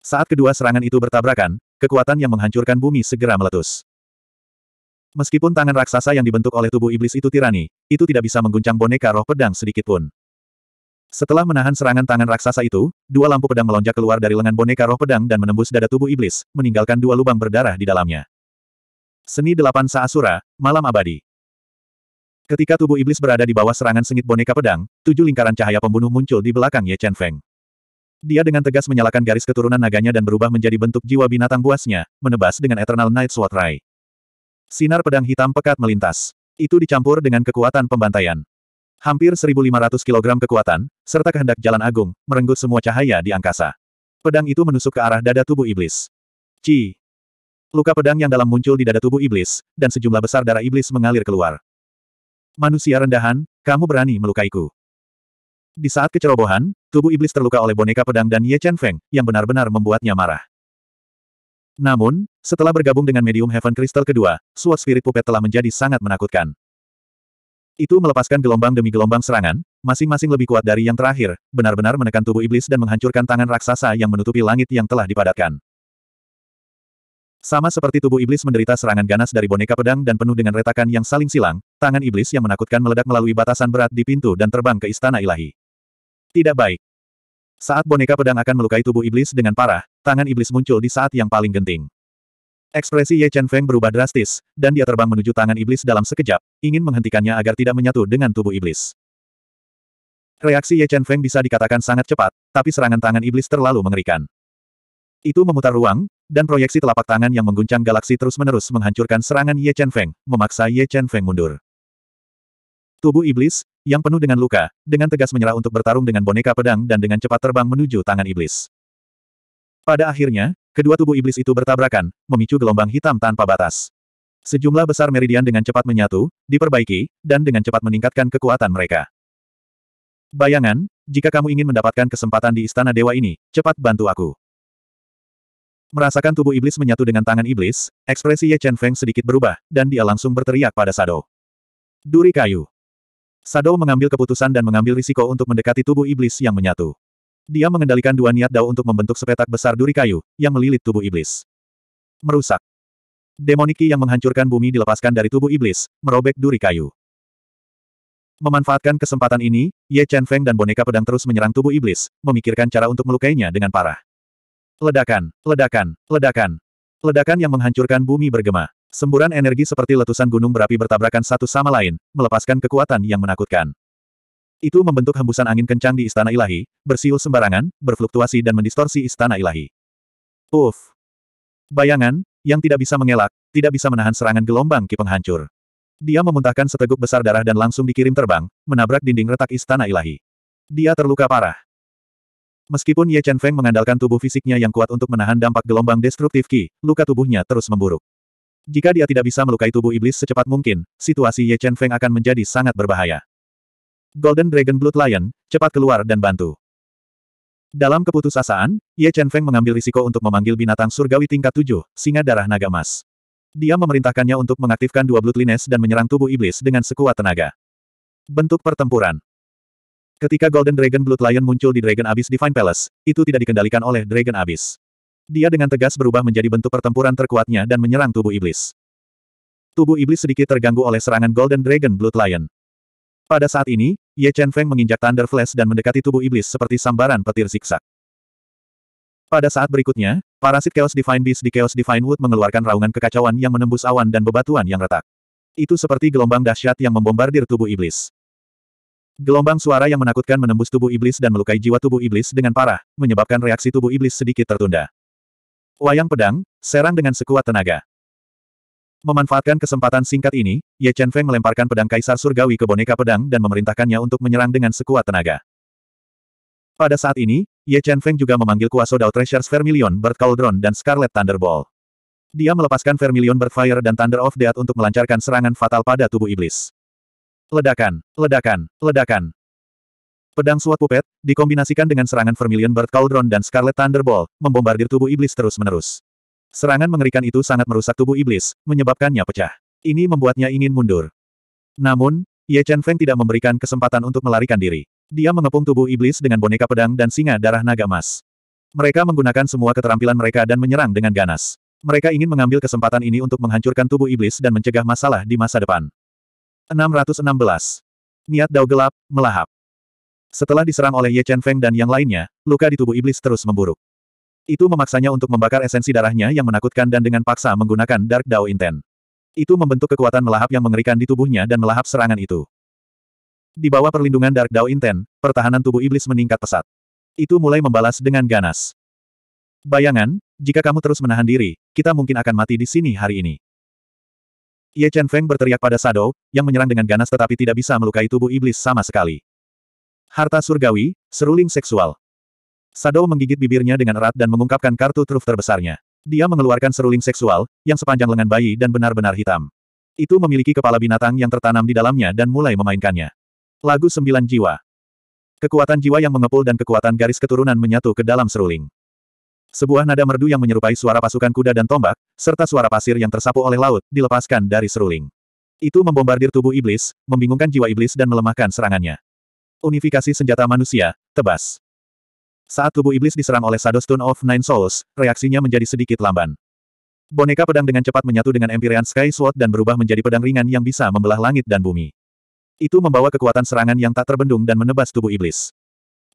Saat kedua serangan itu bertabrakan, kekuatan yang menghancurkan bumi segera meletus. Meskipun tangan raksasa yang dibentuk oleh tubuh iblis itu tirani, itu tidak bisa mengguncang boneka roh pedang sedikitpun. Setelah menahan serangan tangan raksasa itu, dua lampu pedang melonjak keluar dari lengan boneka roh pedang dan menembus dada tubuh iblis, meninggalkan dua lubang berdarah di dalamnya. Seni delapan Saasura, Malam Abadi Ketika tubuh iblis berada di bawah serangan sengit boneka pedang, tujuh lingkaran cahaya pembunuh muncul di belakang Ye Chen Feng. Dia dengan tegas menyalakan garis keturunan naganya dan berubah menjadi bentuk jiwa binatang buasnya, menebas dengan Eternal Night Sword Rai. Sinar pedang hitam pekat melintas. Itu dicampur dengan kekuatan pembantaian. Hampir 1.500 kg kekuatan, serta kehendak jalan agung, merenggut semua cahaya di angkasa. Pedang itu menusuk ke arah dada tubuh iblis. Ci. Luka pedang yang dalam muncul di dada tubuh iblis, dan sejumlah besar darah iblis mengalir keluar. Manusia rendahan, kamu berani melukaiku. Di saat kecerobohan, Tubuh iblis terluka oleh boneka pedang dan Ye Chen Feng, yang benar-benar membuatnya marah. Namun, setelah bergabung dengan medium Heaven Crystal kedua, Sword Spirit Puppet telah menjadi sangat menakutkan. Itu melepaskan gelombang demi gelombang serangan, masing-masing lebih kuat dari yang terakhir, benar-benar menekan tubuh iblis dan menghancurkan tangan raksasa yang menutupi langit yang telah dipadatkan. Sama seperti tubuh iblis menderita serangan ganas dari boneka pedang dan penuh dengan retakan yang saling silang, tangan iblis yang menakutkan meledak melalui batasan berat di pintu dan terbang ke istana ilahi. Tidak baik. Saat boneka pedang akan melukai tubuh iblis dengan parah, tangan iblis muncul di saat yang paling genting. Ekspresi Ye Chen Feng berubah drastis, dan dia terbang menuju tangan iblis dalam sekejap, ingin menghentikannya agar tidak menyatu dengan tubuh iblis. Reaksi Ye Chen Feng bisa dikatakan sangat cepat, tapi serangan tangan iblis terlalu mengerikan. Itu memutar ruang, dan proyeksi telapak tangan yang mengguncang galaksi terus-menerus menghancurkan serangan Ye Chen Feng, memaksa Ye Chen Feng mundur. Tubuh iblis, yang penuh dengan luka, dengan tegas menyerah untuk bertarung dengan boneka pedang dan dengan cepat terbang menuju tangan iblis. Pada akhirnya, kedua tubuh iblis itu bertabrakan, memicu gelombang hitam tanpa batas. Sejumlah besar meridian dengan cepat menyatu, diperbaiki, dan dengan cepat meningkatkan kekuatan mereka. Bayangan, jika kamu ingin mendapatkan kesempatan di istana dewa ini, cepat bantu aku. Merasakan tubuh iblis menyatu dengan tangan iblis, ekspresi Ye Chen Feng sedikit berubah, dan dia langsung berteriak pada Sado. Duri kayu. Sado mengambil keputusan dan mengambil risiko untuk mendekati tubuh iblis yang menyatu. Dia mengendalikan dua niat dao untuk membentuk sepetak besar duri kayu, yang melilit tubuh iblis. Merusak. Demoniki yang menghancurkan bumi dilepaskan dari tubuh iblis, merobek duri kayu. Memanfaatkan kesempatan ini, Ye Chen Feng dan boneka pedang terus menyerang tubuh iblis, memikirkan cara untuk melukainya dengan parah. Ledakan, ledakan, ledakan. Ledakan yang menghancurkan bumi bergema. Semburan energi seperti letusan gunung berapi bertabrakan satu sama lain, melepaskan kekuatan yang menakutkan. Itu membentuk hembusan angin kencang di istana ilahi, bersiul sembarangan, berfluktuasi dan mendistorsi istana ilahi. Uff! Bayangan, yang tidak bisa mengelak, tidak bisa menahan serangan gelombang ki penghancur. Dia memuntahkan seteguk besar darah dan langsung dikirim terbang, menabrak dinding retak istana ilahi. Dia terluka parah. Meskipun Ye Chen Feng mengandalkan tubuh fisiknya yang kuat untuk menahan dampak gelombang destruktif Qi, luka tubuhnya terus memburuk. Jika dia tidak bisa melukai tubuh iblis secepat mungkin, situasi Ye Chen Feng akan menjadi sangat berbahaya. Golden Dragon Blood Lion, cepat keluar dan bantu. Dalam keputusasaan, Ye Chen Feng mengambil risiko untuk memanggil binatang surgawi tingkat 7, singa darah naga emas. Dia memerintahkannya untuk mengaktifkan dua Blood Lines dan menyerang tubuh iblis dengan sekuat tenaga. Bentuk pertempuran Ketika Golden Dragon Blood Lion muncul di Dragon Abyss Divine Palace, itu tidak dikendalikan oleh Dragon Abyss. Dia dengan tegas berubah menjadi bentuk pertempuran terkuatnya dan menyerang tubuh iblis. Tubuh iblis sedikit terganggu oleh serangan Golden Dragon Blood Lion. Pada saat ini, Ye Chen Feng menginjak Thunder Flash dan mendekati tubuh iblis seperti sambaran petir zigzag. Pada saat berikutnya, parasit Chaos Divine Beast di Chaos Divine Wood mengeluarkan raungan kekacauan yang menembus awan dan bebatuan yang retak. Itu seperti gelombang dahsyat yang membombardir tubuh iblis. Gelombang suara yang menakutkan menembus tubuh iblis dan melukai jiwa tubuh iblis dengan parah, menyebabkan reaksi tubuh iblis sedikit tertunda. Wayang pedang, serang dengan sekuat tenaga. Memanfaatkan kesempatan singkat ini, Ye Chen Feng melemparkan pedang Kaisar Surgawi ke boneka pedang dan memerintahkannya untuk menyerang dengan sekuat tenaga. Pada saat ini, Ye Chen Feng juga memanggil kuasa Dao Treasures Vermilion Bird Cauldron dan Scarlet Thunderball. Dia melepaskan Vermilion Fire dan Thunder of Death untuk melancarkan serangan fatal pada tubuh iblis. Ledakan, ledakan, ledakan. Pedang Suat Pupet, dikombinasikan dengan serangan Vermilion Bird Cauldron dan Scarlet Thunderbolt, membombardir tubuh iblis terus-menerus. Serangan mengerikan itu sangat merusak tubuh iblis, menyebabkannya pecah. Ini membuatnya ingin mundur. Namun, Ye Chen Feng tidak memberikan kesempatan untuk melarikan diri. Dia mengepung tubuh iblis dengan boneka pedang dan singa darah naga emas. Mereka menggunakan semua keterampilan mereka dan menyerang dengan ganas. Mereka ingin mengambil kesempatan ini untuk menghancurkan tubuh iblis dan mencegah masalah di masa depan. 616. Niat Dao Gelap, Melahap. Setelah diserang oleh Ye Chen Feng dan yang lainnya, luka di tubuh iblis terus memburuk. Itu memaksanya untuk membakar esensi darahnya yang menakutkan dan dengan paksa menggunakan Dark Dao Inten. Itu membentuk kekuatan melahap yang mengerikan di tubuhnya dan melahap serangan itu. Di bawah perlindungan Dark Dao Inten, pertahanan tubuh iblis meningkat pesat. Itu mulai membalas dengan ganas. Bayangan, jika kamu terus menahan diri, kita mungkin akan mati di sini hari ini. Ye Chen Feng berteriak pada Sado, yang menyerang dengan ganas tetapi tidak bisa melukai tubuh iblis sama sekali. Harta surgawi, seruling seksual. Sado menggigit bibirnya dengan erat dan mengungkapkan kartu truf terbesarnya. Dia mengeluarkan seruling seksual, yang sepanjang lengan bayi dan benar-benar hitam. Itu memiliki kepala binatang yang tertanam di dalamnya dan mulai memainkannya. Lagu Sembilan Jiwa. Kekuatan jiwa yang mengepul dan kekuatan garis keturunan menyatu ke dalam seruling. Sebuah nada merdu yang menyerupai suara pasukan kuda dan tombak, serta suara pasir yang tersapu oleh laut, dilepaskan dari seruling. Itu membombardir tubuh iblis, membingungkan jiwa iblis dan melemahkan serangannya. Unifikasi senjata manusia, tebas. Saat tubuh iblis diserang oleh Shadow Stone of Nine Souls, reaksinya menjadi sedikit lamban. Boneka pedang dengan cepat menyatu dengan Empyrean Sky Sword dan berubah menjadi pedang ringan yang bisa membelah langit dan bumi. Itu membawa kekuatan serangan yang tak terbendung dan menebas tubuh iblis.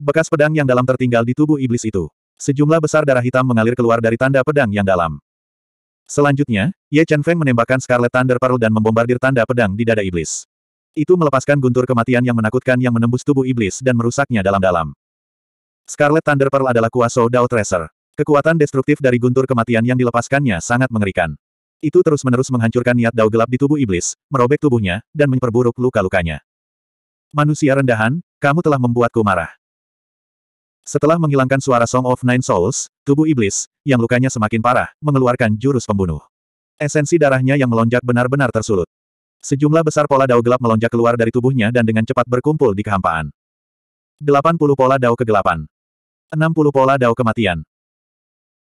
Bekas pedang yang dalam tertinggal di tubuh iblis itu. Sejumlah besar darah hitam mengalir keluar dari tanda pedang yang dalam. Selanjutnya, Ye Chen Feng menembakkan Scarlet Thunder Pearl dan membombardir tanda pedang di dada iblis. Itu melepaskan guntur kematian yang menakutkan yang menembus tubuh iblis dan merusaknya dalam-dalam. Scarlet Thunder Pearl adalah kuasa Dao Tracer. Kekuatan destruktif dari guntur kematian yang dilepaskannya sangat mengerikan. Itu terus-menerus menghancurkan niat Dao gelap di tubuh iblis, merobek tubuhnya, dan memperburuk luka-lukanya. Manusia rendahan, kamu telah membuatku marah. Setelah menghilangkan suara Song of Nine Souls, tubuh iblis, yang lukanya semakin parah, mengeluarkan jurus pembunuh. Esensi darahnya yang melonjak benar-benar tersulut. Sejumlah besar pola dao gelap melonjak keluar dari tubuhnya dan dengan cepat berkumpul di kehampaan. 80 pola dao kegelapan. 60 pola dao kematian.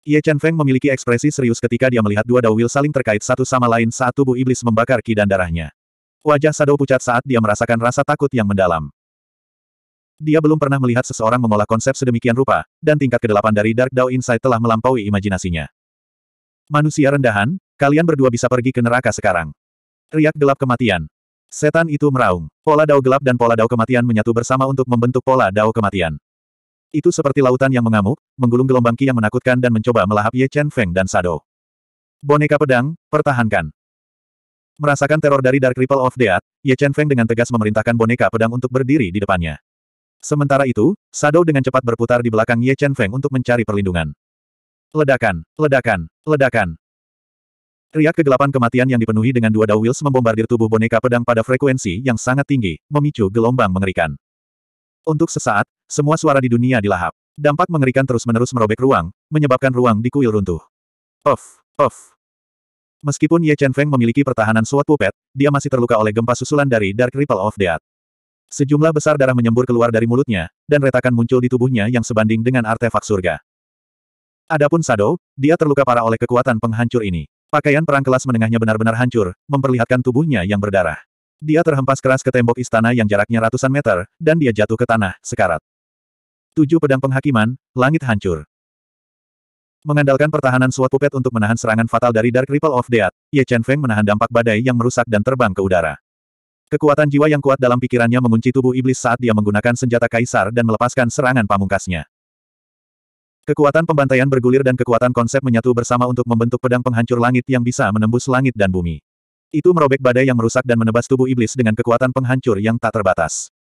Ye Chen Feng memiliki ekspresi serius ketika dia melihat dua dao wil saling terkait satu sama lain saat tubuh iblis membakar ki dan darahnya. Wajah Sadou pucat saat dia merasakan rasa takut yang mendalam. Dia belum pernah melihat seseorang mengolah konsep sedemikian rupa, dan tingkat kedelapan dari Dark Dao Insight telah melampaui imajinasinya. Manusia rendahan, kalian berdua bisa pergi ke neraka sekarang. Riak gelap kematian. Setan itu meraung. Pola dao gelap dan pola dao kematian menyatu bersama untuk membentuk pola dao kematian. Itu seperti lautan yang mengamuk, menggulung gelombang ki yang menakutkan dan mencoba melahap Ye Chen Feng dan Sado. Boneka pedang, pertahankan. Merasakan teror dari Dark Ripple of Death, Ye Chen Feng dengan tegas memerintahkan boneka pedang untuk berdiri di depannya. Sementara itu, Sado dengan cepat berputar di belakang Ye Chen Feng untuk mencari perlindungan. Ledakan, ledakan, ledakan. Riak kegelapan kematian yang dipenuhi dengan dua dawils membombardir tubuh boneka pedang pada frekuensi yang sangat tinggi, memicu gelombang mengerikan. Untuk sesaat, semua suara di dunia dilahap. Dampak mengerikan terus-menerus merobek ruang, menyebabkan ruang di kuil runtuh. Off, off. Meskipun Ye Chen Feng memiliki pertahanan suat pupet, dia masih terluka oleh gempa susulan dari Dark Ripple of Death. Sejumlah besar darah menyembur keluar dari mulutnya, dan retakan muncul di tubuhnya yang sebanding dengan artefak surga. Adapun Sado, dia terluka parah oleh kekuatan penghancur ini. Pakaian perang kelas menengahnya benar-benar hancur, memperlihatkan tubuhnya yang berdarah. Dia terhempas keras ke tembok istana yang jaraknya ratusan meter, dan dia jatuh ke tanah, sekarat. Tujuh pedang penghakiman, langit hancur. Mengandalkan pertahanan suat pupet untuk menahan serangan fatal dari Dark Ripple of Death, Ye Chen Feng menahan dampak badai yang merusak dan terbang ke udara. Kekuatan jiwa yang kuat dalam pikirannya mengunci tubuh iblis saat dia menggunakan senjata kaisar dan melepaskan serangan pamungkasnya. Kekuatan pembantaian bergulir dan kekuatan konsep menyatu bersama untuk membentuk pedang penghancur langit yang bisa menembus langit dan bumi. Itu merobek badai yang merusak dan menebas tubuh iblis dengan kekuatan penghancur yang tak terbatas.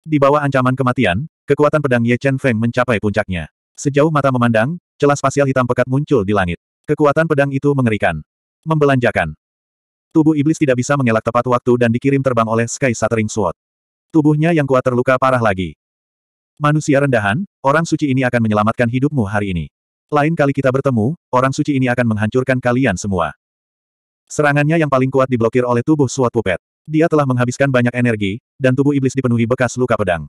Di bawah ancaman kematian, kekuatan pedang Ye Chen Feng mencapai puncaknya. Sejauh mata memandang, celah spasial hitam pekat muncul di langit. Kekuatan pedang itu mengerikan. Membelanjakan. Tubuh iblis tidak bisa mengelak tepat waktu dan dikirim terbang oleh Sky Shattering Sword. Tubuhnya yang kuat terluka parah lagi. Manusia rendahan, orang suci ini akan menyelamatkan hidupmu hari ini. Lain kali kita bertemu, orang suci ini akan menghancurkan kalian semua. Serangannya yang paling kuat diblokir oleh tubuh suat pupet. Dia telah menghabiskan banyak energi, dan tubuh iblis dipenuhi bekas luka pedang.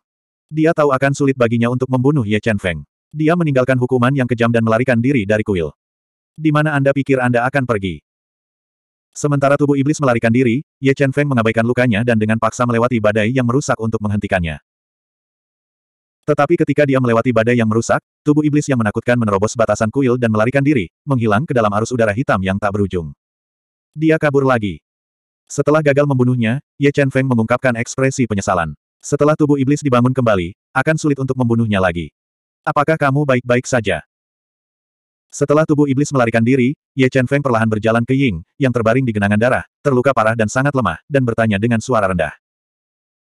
Dia tahu akan sulit baginya untuk membunuh Ye Chen Feng. Dia meninggalkan hukuman yang kejam dan melarikan diri dari kuil. Di mana Anda pikir Anda akan pergi? Sementara tubuh iblis melarikan diri, Ye Chen Feng mengabaikan lukanya dan dengan paksa melewati badai yang merusak untuk menghentikannya. Tetapi ketika dia melewati badai yang merusak, tubuh iblis yang menakutkan menerobos batasan kuil dan melarikan diri, menghilang ke dalam arus udara hitam yang tak berujung. Dia kabur lagi. Setelah gagal membunuhnya, Ye Chen Feng mengungkapkan ekspresi penyesalan. Setelah tubuh iblis dibangun kembali, akan sulit untuk membunuhnya lagi. Apakah kamu baik-baik saja? Setelah tubuh iblis melarikan diri, Ye Chen Feng perlahan berjalan ke Ying, yang terbaring di genangan darah, terluka parah dan sangat lemah, dan bertanya dengan suara rendah.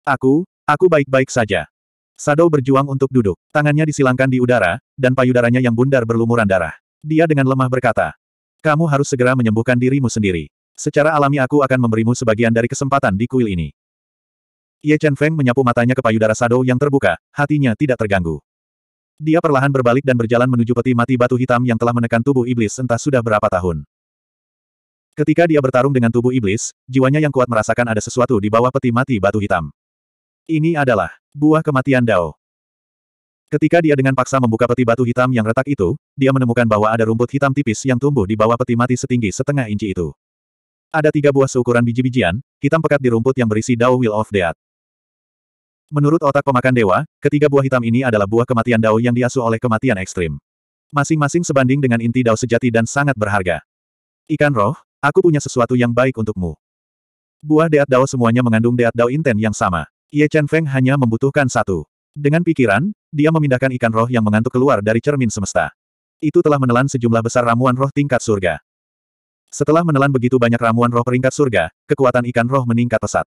Aku, aku baik-baik saja. Sado berjuang untuk duduk. Tangannya disilangkan di udara, dan payudaranya yang bundar berlumuran darah. Dia dengan lemah berkata, kamu harus segera menyembuhkan dirimu sendiri. Secara alami aku akan memberimu sebagian dari kesempatan di kuil ini. Ye Chen Feng menyapu matanya ke payudara Sado yang terbuka, hatinya tidak terganggu. Dia perlahan berbalik dan berjalan menuju peti mati batu hitam yang telah menekan tubuh iblis entah sudah berapa tahun. Ketika dia bertarung dengan tubuh iblis, jiwanya yang kuat merasakan ada sesuatu di bawah peti mati batu hitam. Ini adalah buah kematian Dao. Ketika dia dengan paksa membuka peti batu hitam yang retak itu, dia menemukan bahwa ada rumput hitam tipis yang tumbuh di bawah peti mati setinggi setengah inci itu. Ada tiga buah seukuran biji-bijian, hitam pekat di rumput yang berisi Dao Will of Death. Menurut otak pemakan dewa, ketiga buah hitam ini adalah buah kematian Dao yang diasuh oleh kematian ekstrim. Masing-masing sebanding dengan inti Dao sejati dan sangat berharga. Ikan roh, aku punya sesuatu yang baik untukmu. Buah Deat Dao semuanya mengandung Deat Dao Inten yang sama. Ye Chen Feng hanya membutuhkan satu. Dengan pikiran, dia memindahkan ikan roh yang mengantuk keluar dari cermin semesta. Itu telah menelan sejumlah besar ramuan roh tingkat surga. Setelah menelan begitu banyak ramuan roh peringkat surga, kekuatan ikan roh meningkat pesat.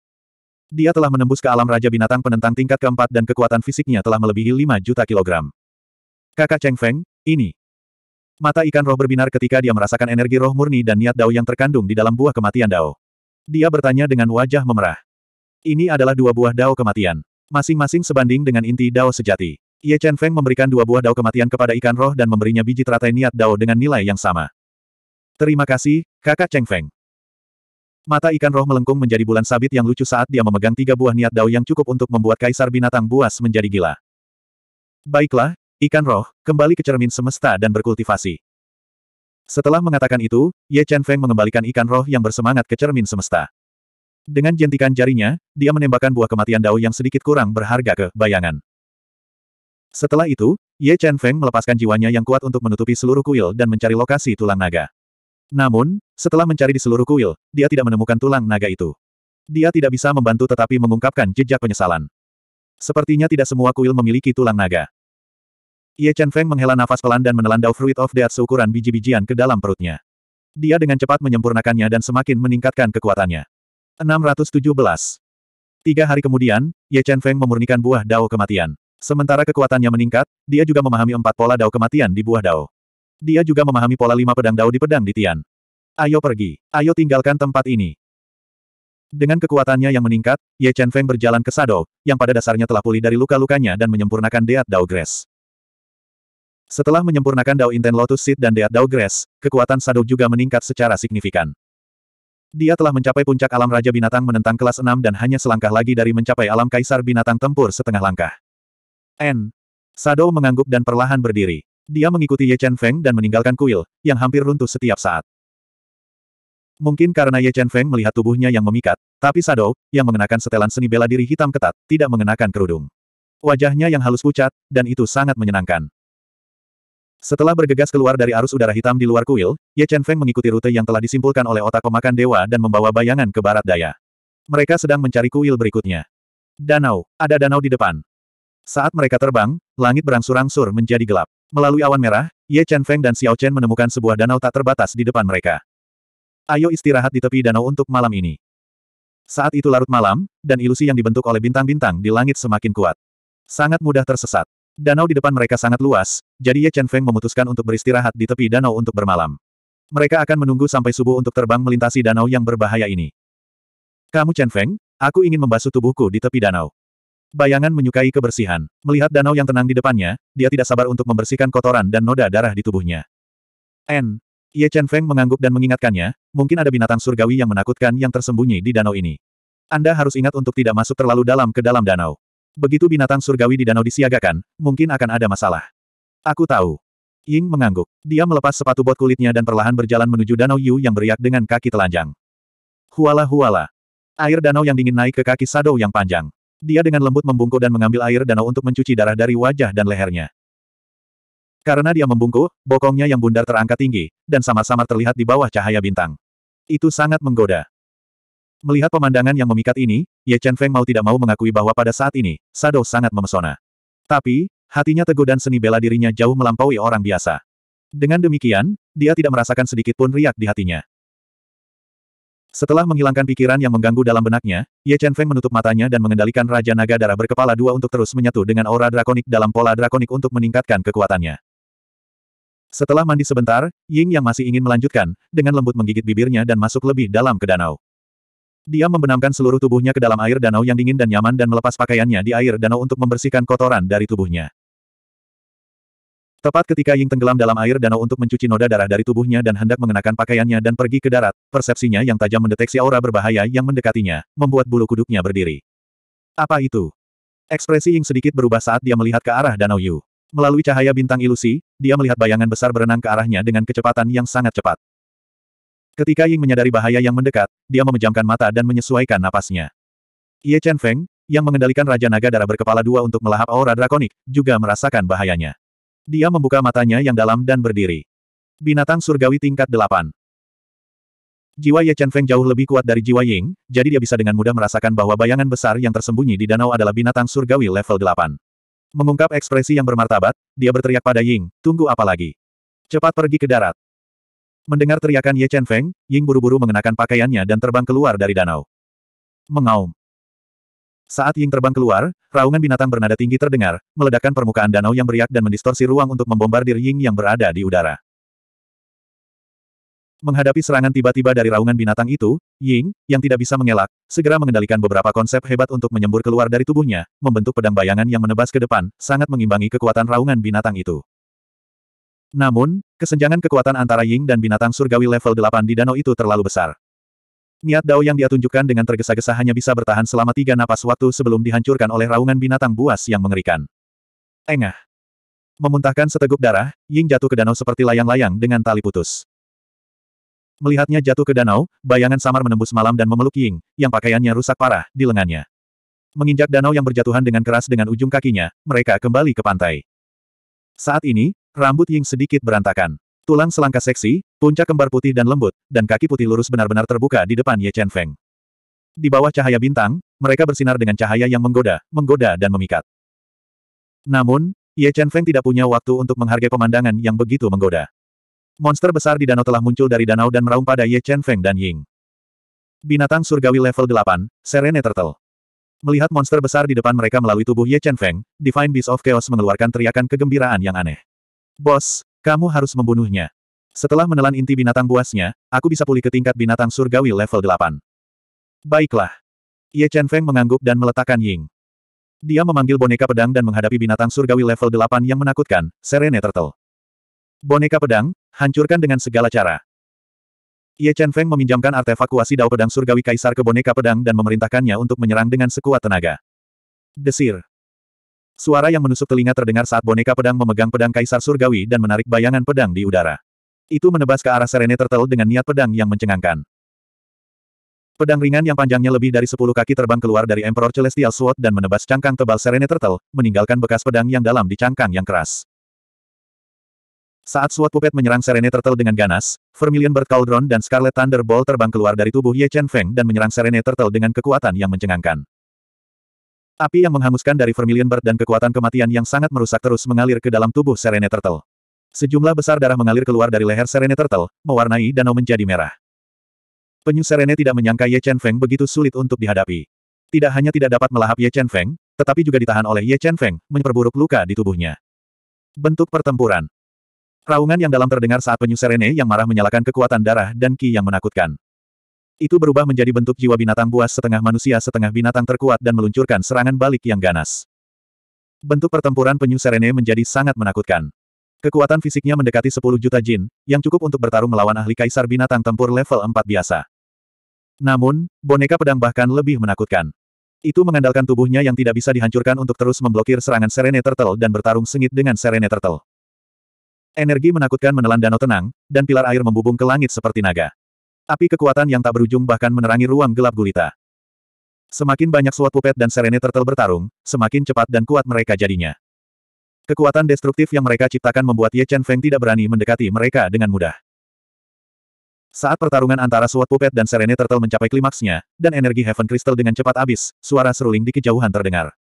Dia telah menembus ke alam Raja Binatang penentang tingkat keempat dan kekuatan fisiknya telah melebihi 5 juta kilogram. Kakak Cheng Feng, ini. Mata ikan roh berbinar ketika dia merasakan energi roh murni dan niat Dao yang terkandung di dalam buah kematian Dao. Dia bertanya dengan wajah memerah. Ini adalah dua buah dao kematian. Masing-masing sebanding dengan inti dao sejati. Ye Chen Feng memberikan dua buah dao kematian kepada ikan roh dan memberinya biji teratai niat dao dengan nilai yang sama. Terima kasih, kakak Cheng Feng. Mata ikan roh melengkung menjadi bulan sabit yang lucu saat dia memegang tiga buah niat dao yang cukup untuk membuat kaisar binatang buas menjadi gila. Baiklah, ikan roh, kembali ke cermin semesta dan berkultivasi. Setelah mengatakan itu, Ye Chen Feng mengembalikan ikan roh yang bersemangat ke cermin semesta. Dengan jentikan jarinya, dia menembakkan buah kematian Dao yang sedikit kurang berharga ke bayangan. Setelah itu, Ye Chen Feng melepaskan jiwanya yang kuat untuk menutupi seluruh kuil dan mencari lokasi tulang naga. Namun, setelah mencari di seluruh kuil, dia tidak menemukan tulang naga itu. Dia tidak bisa membantu tetapi mengungkapkan jejak penyesalan. Sepertinya tidak semua kuil memiliki tulang naga. Ye Chen Feng menghela nafas pelan dan menelan Dao Fruit of Death seukuran biji-bijian ke dalam perutnya. Dia dengan cepat menyempurnakannya dan semakin meningkatkan kekuatannya. 617. Tiga hari kemudian, Ye Chen Feng memurnikan buah dao kematian. Sementara kekuatannya meningkat, dia juga memahami empat pola dao kematian di buah dao. Dia juga memahami pola lima pedang dao di pedang di Tian. Ayo pergi, ayo tinggalkan tempat ini. Dengan kekuatannya yang meningkat, Ye Chen Feng berjalan ke Sado, yang pada dasarnya telah pulih dari luka-lukanya dan menyempurnakan Deat Dao Grass. Setelah menyempurnakan Dao Inten Lotus Seed dan Deat Dao Grass, kekuatan Sado juga meningkat secara signifikan. Dia telah mencapai puncak alam Raja Binatang menentang kelas 6 dan hanya selangkah lagi dari mencapai alam Kaisar Binatang tempur setengah langkah. N. Sado mengangguk dan perlahan berdiri. Dia mengikuti Ye Chen Feng dan meninggalkan kuil, yang hampir runtuh setiap saat. Mungkin karena Ye Chen Feng melihat tubuhnya yang memikat, tapi Sado, yang mengenakan setelan seni bela diri hitam ketat, tidak mengenakan kerudung. Wajahnya yang halus pucat, dan itu sangat menyenangkan. Setelah bergegas keluar dari arus udara hitam di luar kuil, Ye Chen Feng mengikuti rute yang telah disimpulkan oleh otak pemakan dewa dan membawa bayangan ke barat daya. Mereka sedang mencari kuil berikutnya. Danau, ada danau di depan. Saat mereka terbang, langit berangsur-angsur menjadi gelap. Melalui awan merah, Ye Chen Feng dan Xiao Chen menemukan sebuah danau tak terbatas di depan mereka. Ayo istirahat di tepi danau untuk malam ini. Saat itu larut malam, dan ilusi yang dibentuk oleh bintang-bintang di langit semakin kuat. Sangat mudah tersesat. Danau di depan mereka sangat luas, jadi Ye Chen Feng memutuskan untuk beristirahat di tepi danau untuk bermalam. Mereka akan menunggu sampai subuh untuk terbang melintasi danau yang berbahaya ini. Kamu Chen Feng, aku ingin membasuh tubuhku di tepi danau. Bayangan menyukai kebersihan. Melihat danau yang tenang di depannya, dia tidak sabar untuk membersihkan kotoran dan noda darah di tubuhnya. N. Ye Chen Feng mengangguk dan mengingatkannya, mungkin ada binatang surgawi yang menakutkan yang tersembunyi di danau ini. Anda harus ingat untuk tidak masuk terlalu dalam ke dalam danau. Begitu binatang surgawi di danau disiagakan, mungkin akan ada masalah. Aku tahu. Ying mengangguk. Dia melepas sepatu bot kulitnya dan perlahan berjalan menuju danau Yu yang beriak dengan kaki telanjang. Huala huala. Air danau yang dingin naik ke kaki Sado yang panjang. Dia dengan lembut membungkuk dan mengambil air danau untuk mencuci darah dari wajah dan lehernya. Karena dia membungkuk, bokongnya yang bundar terangkat tinggi, dan sama-sama terlihat di bawah cahaya bintang. Itu sangat menggoda. Melihat pemandangan yang memikat ini, Ye Chen Feng mau tidak mau mengakui bahwa pada saat ini, Sado sangat memesona. Tapi, hatinya teguh dan seni bela dirinya jauh melampaui orang biasa. Dengan demikian, dia tidak merasakan sedikit pun riak di hatinya. Setelah menghilangkan pikiran yang mengganggu dalam benaknya, Ye Chen Feng menutup matanya dan mengendalikan Raja Naga Darah berkepala dua untuk terus menyatu dengan aura drakonik dalam pola drakonik untuk meningkatkan kekuatannya. Setelah mandi sebentar, Ying yang masih ingin melanjutkan, dengan lembut menggigit bibirnya dan masuk lebih dalam ke danau. Dia membenamkan seluruh tubuhnya ke dalam air danau yang dingin dan nyaman dan melepas pakaiannya di air danau untuk membersihkan kotoran dari tubuhnya. Tepat ketika Ying tenggelam dalam air danau untuk mencuci noda darah dari tubuhnya dan hendak mengenakan pakaiannya dan pergi ke darat, persepsinya yang tajam mendeteksi aura berbahaya yang mendekatinya, membuat bulu kuduknya berdiri. Apa itu? Ekspresi Ying sedikit berubah saat dia melihat ke arah danau Yu. Melalui cahaya bintang ilusi, dia melihat bayangan besar berenang ke arahnya dengan kecepatan yang sangat cepat. Ketika Ying menyadari bahaya yang mendekat, dia memejamkan mata dan menyesuaikan napasnya. Ye Chen Feng, yang mengendalikan Raja Naga Darah berkepala dua untuk melahap aura drakonik, juga merasakan bahayanya. Dia membuka matanya yang dalam dan berdiri. Binatang surgawi tingkat delapan. Jiwa Ye Chen Feng jauh lebih kuat dari jiwa Ying, jadi dia bisa dengan mudah merasakan bahwa bayangan besar yang tersembunyi di danau adalah binatang surgawi level delapan. Mengungkap ekspresi yang bermartabat, dia berteriak pada Ying, tunggu apa lagi? Cepat pergi ke darat. Mendengar teriakan Ye Chen Feng, Ying buru-buru mengenakan pakaiannya dan terbang keluar dari danau. Mengaum. Saat Ying terbang keluar, raungan binatang bernada tinggi terdengar, meledakkan permukaan danau yang beriak dan mendistorsi ruang untuk membombardir Ying yang berada di udara. Menghadapi serangan tiba-tiba dari raungan binatang itu, Ying, yang tidak bisa mengelak, segera mengendalikan beberapa konsep hebat untuk menyembur keluar dari tubuhnya, membentuk pedang bayangan yang menebas ke depan, sangat mengimbangi kekuatan raungan binatang itu. Namun, kesenjangan kekuatan antara Ying dan binatang surgawi level 8 di danau itu terlalu besar. Niat Dao yang dia tunjukkan dengan tergesa-gesa hanya bisa bertahan selama tiga napas waktu sebelum dihancurkan oleh raungan binatang buas yang mengerikan. Engah. Memuntahkan seteguk darah, Ying jatuh ke danau seperti layang-layang dengan tali putus. Melihatnya jatuh ke danau, bayangan samar menembus malam dan memeluk Ying, yang pakaiannya rusak parah, di lengannya. Menginjak danau yang berjatuhan dengan keras dengan ujung kakinya, mereka kembali ke pantai. Saat ini, Rambut Ying sedikit berantakan. Tulang selangka seksi, puncak kembar putih dan lembut, dan kaki putih lurus benar-benar terbuka di depan Ye Chen Feng. Di bawah cahaya bintang, mereka bersinar dengan cahaya yang menggoda, menggoda dan memikat. Namun, Ye Chen Feng tidak punya waktu untuk menghargai pemandangan yang begitu menggoda. Monster besar di danau telah muncul dari danau dan meraung pada Ye Chen Feng dan Ying. Binatang surgawi level 8, Serene Turtle. Melihat monster besar di depan mereka melalui tubuh Ye Chen Feng, Divine Beast of Chaos mengeluarkan teriakan kegembiraan yang aneh. Bos, kamu harus membunuhnya. Setelah menelan inti binatang buasnya, aku bisa pulih ke tingkat binatang surgawi level 8. Baiklah. Ye Chen Feng mengangguk dan meletakkan Ying. Dia memanggil boneka pedang dan menghadapi binatang surgawi level 8 yang menakutkan, Serene Turtle. Boneka pedang, hancurkan dengan segala cara. Ye Chen Feng meminjamkan artefak kuasi dao pedang surgawi kaisar ke boneka pedang dan memerintahkannya untuk menyerang dengan sekuat tenaga. Desir. Suara yang menusuk telinga terdengar saat boneka pedang memegang pedang Kaisar Surgawi dan menarik bayangan pedang di udara. Itu menebas ke arah Serene Turtle dengan niat pedang yang mencengangkan. Pedang ringan yang panjangnya lebih dari 10 kaki terbang keluar dari Emperor Celestial Sword dan menebas cangkang tebal Serene Turtle, meninggalkan bekas pedang yang dalam di cangkang yang keras. Saat Sword Puppet menyerang Serene Turtle dengan ganas, Vermilion Bird Cauldron dan Scarlet Thunderbolt terbang keluar dari tubuh Ye Chen Feng dan menyerang Serene Turtle dengan kekuatan yang mencengangkan. Api yang menghanguskan dari Vermilion Bird dan kekuatan kematian yang sangat merusak terus mengalir ke dalam tubuh Serene Turtle. Sejumlah besar darah mengalir keluar dari leher Serene Turtle, mewarnai danau menjadi merah. Penyu Serene tidak menyangka Ye Chen Feng begitu sulit untuk dihadapi. Tidak hanya tidak dapat melahap Ye Chen Feng, tetapi juga ditahan oleh Ye Chen Feng, menyeperburuk luka di tubuhnya. Bentuk pertempuran Raungan yang dalam terdengar saat penyu Serene yang marah menyalakan kekuatan darah dan ki yang menakutkan. Itu berubah menjadi bentuk jiwa binatang buas setengah manusia setengah binatang terkuat dan meluncurkan serangan balik yang ganas. Bentuk pertempuran penyu Serene menjadi sangat menakutkan. Kekuatan fisiknya mendekati 10 juta jin, yang cukup untuk bertarung melawan ahli kaisar binatang tempur level 4 biasa. Namun, boneka pedang bahkan lebih menakutkan. Itu mengandalkan tubuhnya yang tidak bisa dihancurkan untuk terus memblokir serangan Serene Turtle dan bertarung sengit dengan Serene Turtle. Energi menakutkan menelan danau tenang, dan pilar air membubung ke langit seperti naga. Api kekuatan yang tak berujung bahkan menerangi ruang gelap gulita. Semakin banyak suat pupet dan Serene Turtle bertarung, semakin cepat dan kuat mereka jadinya. Kekuatan destruktif yang mereka ciptakan membuat Ye Chen Feng tidak berani mendekati mereka dengan mudah. Saat pertarungan antara suat pupet dan Serene Turtle mencapai klimaksnya, dan energi Heaven Crystal dengan cepat habis, suara seruling di kejauhan terdengar.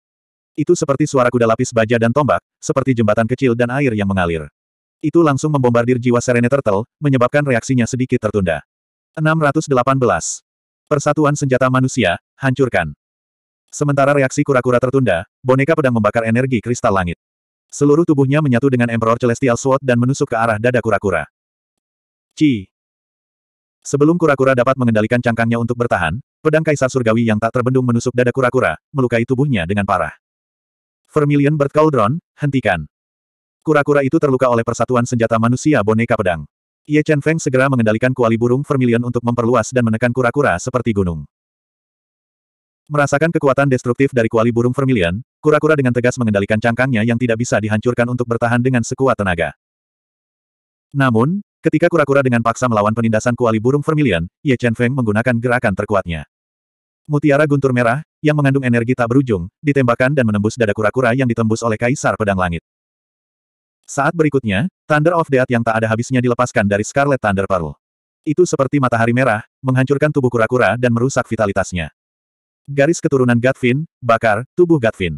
Itu seperti suara kuda lapis baja dan tombak, seperti jembatan kecil dan air yang mengalir. Itu langsung membombardir jiwa Serene Turtle, menyebabkan reaksinya sedikit tertunda. 618. Persatuan Senjata Manusia, hancurkan. Sementara reaksi kura-kura tertunda, boneka pedang membakar energi kristal langit. Seluruh tubuhnya menyatu dengan Emperor Celestial Sword dan menusuk ke arah dada kura-kura. Ci. Sebelum kura-kura dapat mengendalikan cangkangnya untuk bertahan, pedang kaisar surgawi yang tak terbendung menusuk dada kura-kura, melukai tubuhnya dengan parah. Vermilion Bird Cauldron, hentikan. Kura-kura itu terluka oleh persatuan senjata manusia boneka pedang. Ye Chen Feng segera mengendalikan kuali burung vermilion untuk memperluas dan menekan kura-kura seperti gunung. Merasakan kekuatan destruktif dari kuali burung vermilion, kura-kura dengan tegas mengendalikan cangkangnya yang tidak bisa dihancurkan untuk bertahan dengan sekuat tenaga. Namun, ketika kura-kura dengan paksa melawan penindasan kuali burung vermilion, Ye Chen Feng menggunakan gerakan terkuatnya. Mutiara guntur merah, yang mengandung energi tak berujung, ditembakkan dan menembus dada kura-kura yang ditembus oleh Kaisar Pedang Langit. Saat berikutnya, Thunder of Death yang tak ada habisnya dilepaskan dari Scarlet Thunder Pearl. Itu seperti matahari merah, menghancurkan tubuh kura-kura dan merusak vitalitasnya. Garis keturunan Gatvin, bakar, tubuh Gatvin.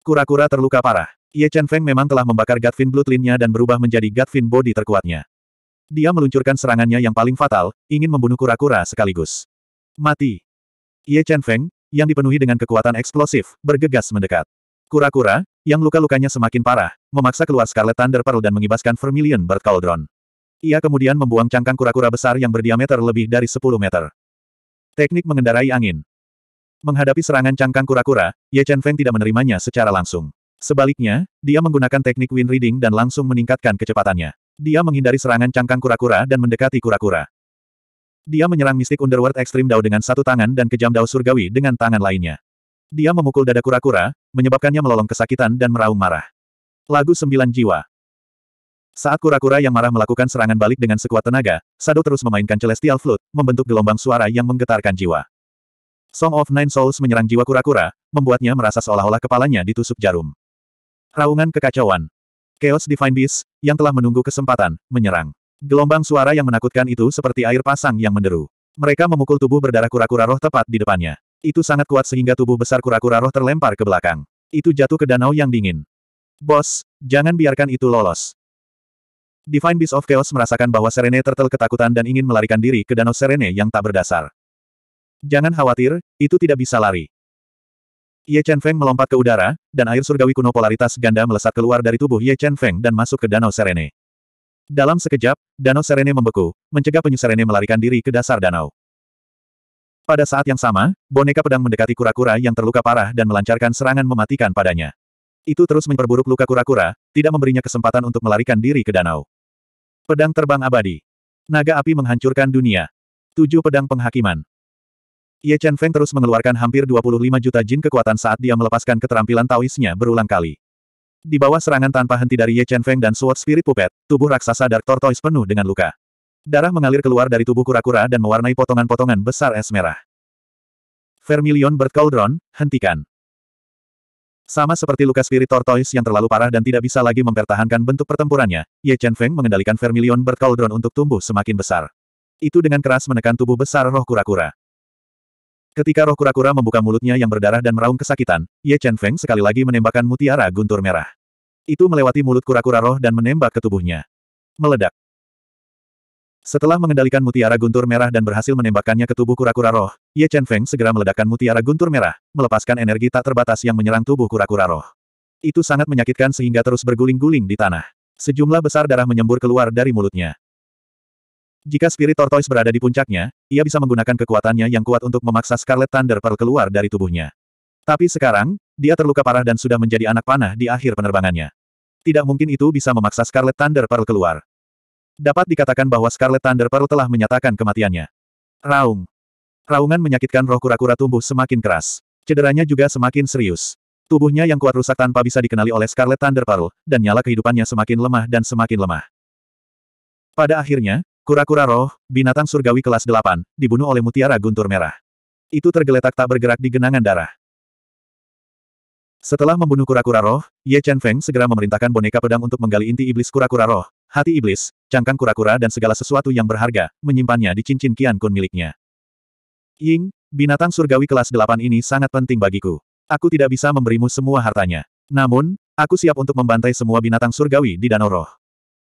Kura-kura terluka parah. Ye Chen Feng memang telah membakar Gatvin Bloodline-nya dan berubah menjadi Gatvin Body terkuatnya. Dia meluncurkan serangannya yang paling fatal, ingin membunuh kura-kura sekaligus. Mati. Ye Chen Feng, yang dipenuhi dengan kekuatan eksplosif, bergegas mendekat. Kura-kura, yang luka-lukanya semakin parah, memaksa keluar Scarlet Thunder Pearl dan mengibaskan Vermilion Bird Cauldron. Ia kemudian membuang cangkang kura-kura besar yang berdiameter lebih dari 10 meter. Teknik mengendarai angin. Menghadapi serangan cangkang kura-kura, Ye Chen Feng tidak menerimanya secara langsung. Sebaliknya, dia menggunakan teknik wind reading dan langsung meningkatkan kecepatannya. Dia menghindari serangan cangkang kura-kura dan mendekati kura-kura. Dia menyerang mistik Underworld Extreme Dao dengan satu tangan dan kejam Dao Surgawi dengan tangan lainnya. Dia memukul dada kura-kura, menyebabkannya melolong kesakitan dan meraung marah. Lagu Sembilan Jiwa Saat kura-kura yang marah melakukan serangan balik dengan sekuat tenaga, Sado terus memainkan Celestial Flute, membentuk gelombang suara yang menggetarkan jiwa. Song of Nine Souls menyerang jiwa kura-kura, membuatnya merasa seolah-olah kepalanya ditusuk jarum. Raungan kekacauan. Chaos Divine Beast, yang telah menunggu kesempatan, menyerang. Gelombang suara yang menakutkan itu seperti air pasang yang menderu. Mereka memukul tubuh berdarah kura-kura roh tepat di depannya. Itu sangat kuat sehingga tubuh besar kura-kura roh terlempar ke belakang. Itu jatuh ke danau yang dingin. Bos, jangan biarkan itu lolos. Divine Beast of Chaos merasakan bahwa Serene tertel ketakutan dan ingin melarikan diri ke danau Serene yang tak berdasar. Jangan khawatir, itu tidak bisa lari. Ye Chen Feng melompat ke udara, dan air surgawi kuno polaritas ganda melesat keluar dari tubuh Ye Chen Feng dan masuk ke danau Serene. Dalam sekejap, danau Serene membeku, mencegah penyu Serene melarikan diri ke dasar danau. Pada saat yang sama, boneka pedang mendekati kura-kura yang terluka parah dan melancarkan serangan mematikan padanya. Itu terus memperburuk luka kura-kura, tidak memberinya kesempatan untuk melarikan diri ke danau. Pedang terbang abadi. Naga api menghancurkan dunia. Tujuh pedang penghakiman. Ye Chen Feng terus mengeluarkan hampir 25 juta jin kekuatan saat dia melepaskan keterampilan Taoisnya berulang kali. Di bawah serangan tanpa henti dari Ye Chen Feng dan Sword Spirit Puppet, tubuh raksasa Dark Tortoise penuh dengan luka. Darah mengalir keluar dari tubuh kura-kura dan mewarnai potongan-potongan besar es merah. Vermilion Bird Cauldron, hentikan. Sama seperti luka spirit tortoise yang terlalu parah dan tidak bisa lagi mempertahankan bentuk pertempurannya, Ye Chen Feng mengendalikan Vermilion Bird Cauldron untuk tumbuh semakin besar. Itu dengan keras menekan tubuh besar roh kura-kura. Ketika roh kura-kura membuka mulutnya yang berdarah dan meraung kesakitan, Ye Chen Feng sekali lagi menembakkan mutiara guntur merah. Itu melewati mulut kura-kura roh dan menembak ke tubuhnya. Meledak. Setelah mengendalikan mutiara guntur merah dan berhasil menembakkannya ke tubuh kura-kura roh, Ye Chen Feng segera meledakkan mutiara guntur merah, melepaskan energi tak terbatas yang menyerang tubuh kura-kura roh. Itu sangat menyakitkan sehingga terus berguling-guling di tanah. Sejumlah besar darah menyembur keluar dari mulutnya. Jika Spirit Tortoise berada di puncaknya, ia bisa menggunakan kekuatannya yang kuat untuk memaksa Scarlet Thunder Pearl keluar dari tubuhnya. Tapi sekarang, dia terluka parah dan sudah menjadi anak panah di akhir penerbangannya. Tidak mungkin itu bisa memaksa Scarlet Thunder Pearl keluar. Dapat dikatakan bahwa Scarlet Thunder Pearl telah menyatakan kematiannya. Raung. Raungan menyakitkan roh kura-kura tumbuh semakin keras. Cederanya juga semakin serius. Tubuhnya yang kuat rusak tanpa bisa dikenali oleh Scarlet Thunder Pearl, dan nyala kehidupannya semakin lemah dan semakin lemah. Pada akhirnya, kura-kura roh, binatang surgawi kelas 8, dibunuh oleh mutiara guntur merah. Itu tergeletak tak bergerak di genangan darah. Setelah membunuh kura-kura roh, Ye Chen Feng segera memerintahkan boneka pedang untuk menggali inti iblis kura-kura roh, hati iblis, cangkang kura-kura dan segala sesuatu yang berharga, menyimpannya di cincin Qian Kun miliknya. Ying, binatang surgawi kelas delapan ini sangat penting bagiku. Aku tidak bisa memberimu semua hartanya. Namun, aku siap untuk membantai semua binatang surgawi di Danau Roh.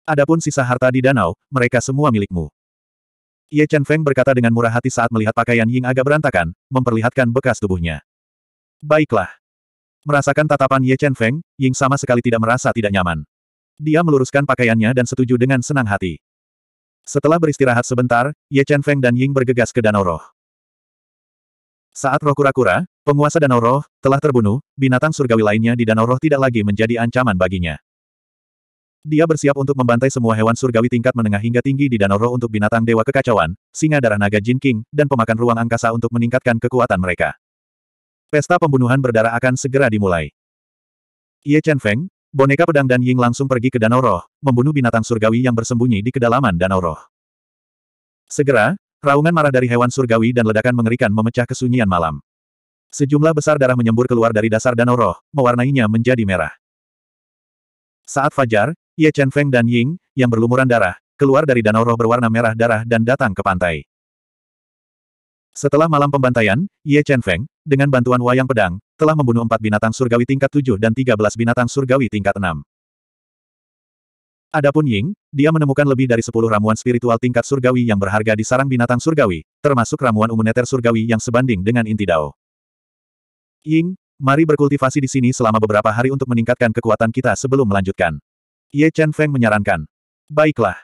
Adapun sisa harta di danau, mereka semua milikmu. Ye Chen Feng berkata dengan murah hati saat melihat pakaian Ying agak berantakan, memperlihatkan bekas tubuhnya. Baiklah. Merasakan tatapan Ye Chen Feng, Ying sama sekali tidak merasa tidak nyaman. Dia meluruskan pakaiannya dan setuju dengan senang hati. Setelah beristirahat sebentar, Ye Chen Feng dan Ying bergegas ke Danau Roh. Saat roh kura-kura, penguasa Danau Roh, telah terbunuh, binatang surgawi lainnya di Danau Roh tidak lagi menjadi ancaman baginya. Dia bersiap untuk membantai semua hewan surgawi tingkat menengah hingga tinggi di Danau Roh untuk binatang dewa kekacauan, singa darah naga Jin King, dan pemakan ruang angkasa untuk meningkatkan kekuatan mereka. Pesta pembunuhan berdarah akan segera dimulai. Ye Chen Feng, Boneka pedang dan Ying langsung pergi ke Danau Roh, membunuh binatang surgawi yang bersembunyi di kedalaman Danau Roh. Segera, raungan marah dari hewan surgawi dan ledakan mengerikan memecah kesunyian malam. Sejumlah besar darah menyembur keluar dari dasar Danau Roh, mewarnainya menjadi merah. Saat fajar, Ye Chen Feng dan Ying, yang berlumuran darah, keluar dari Danau Roh berwarna merah darah dan datang ke pantai. Setelah malam pembantaian, Ye Chen Feng, dengan bantuan wayang pedang, telah membunuh empat binatang surgawi tingkat 7 dan 13 binatang surgawi tingkat 6. Adapun Ying, dia menemukan lebih dari 10 ramuan spiritual tingkat surgawi yang berharga di sarang binatang surgawi, termasuk ramuan umuneter surgawi yang sebanding dengan inti Dao. Ying, mari berkultivasi di sini selama beberapa hari untuk meningkatkan kekuatan kita sebelum melanjutkan. Ye Chen Feng menyarankan. Baiklah.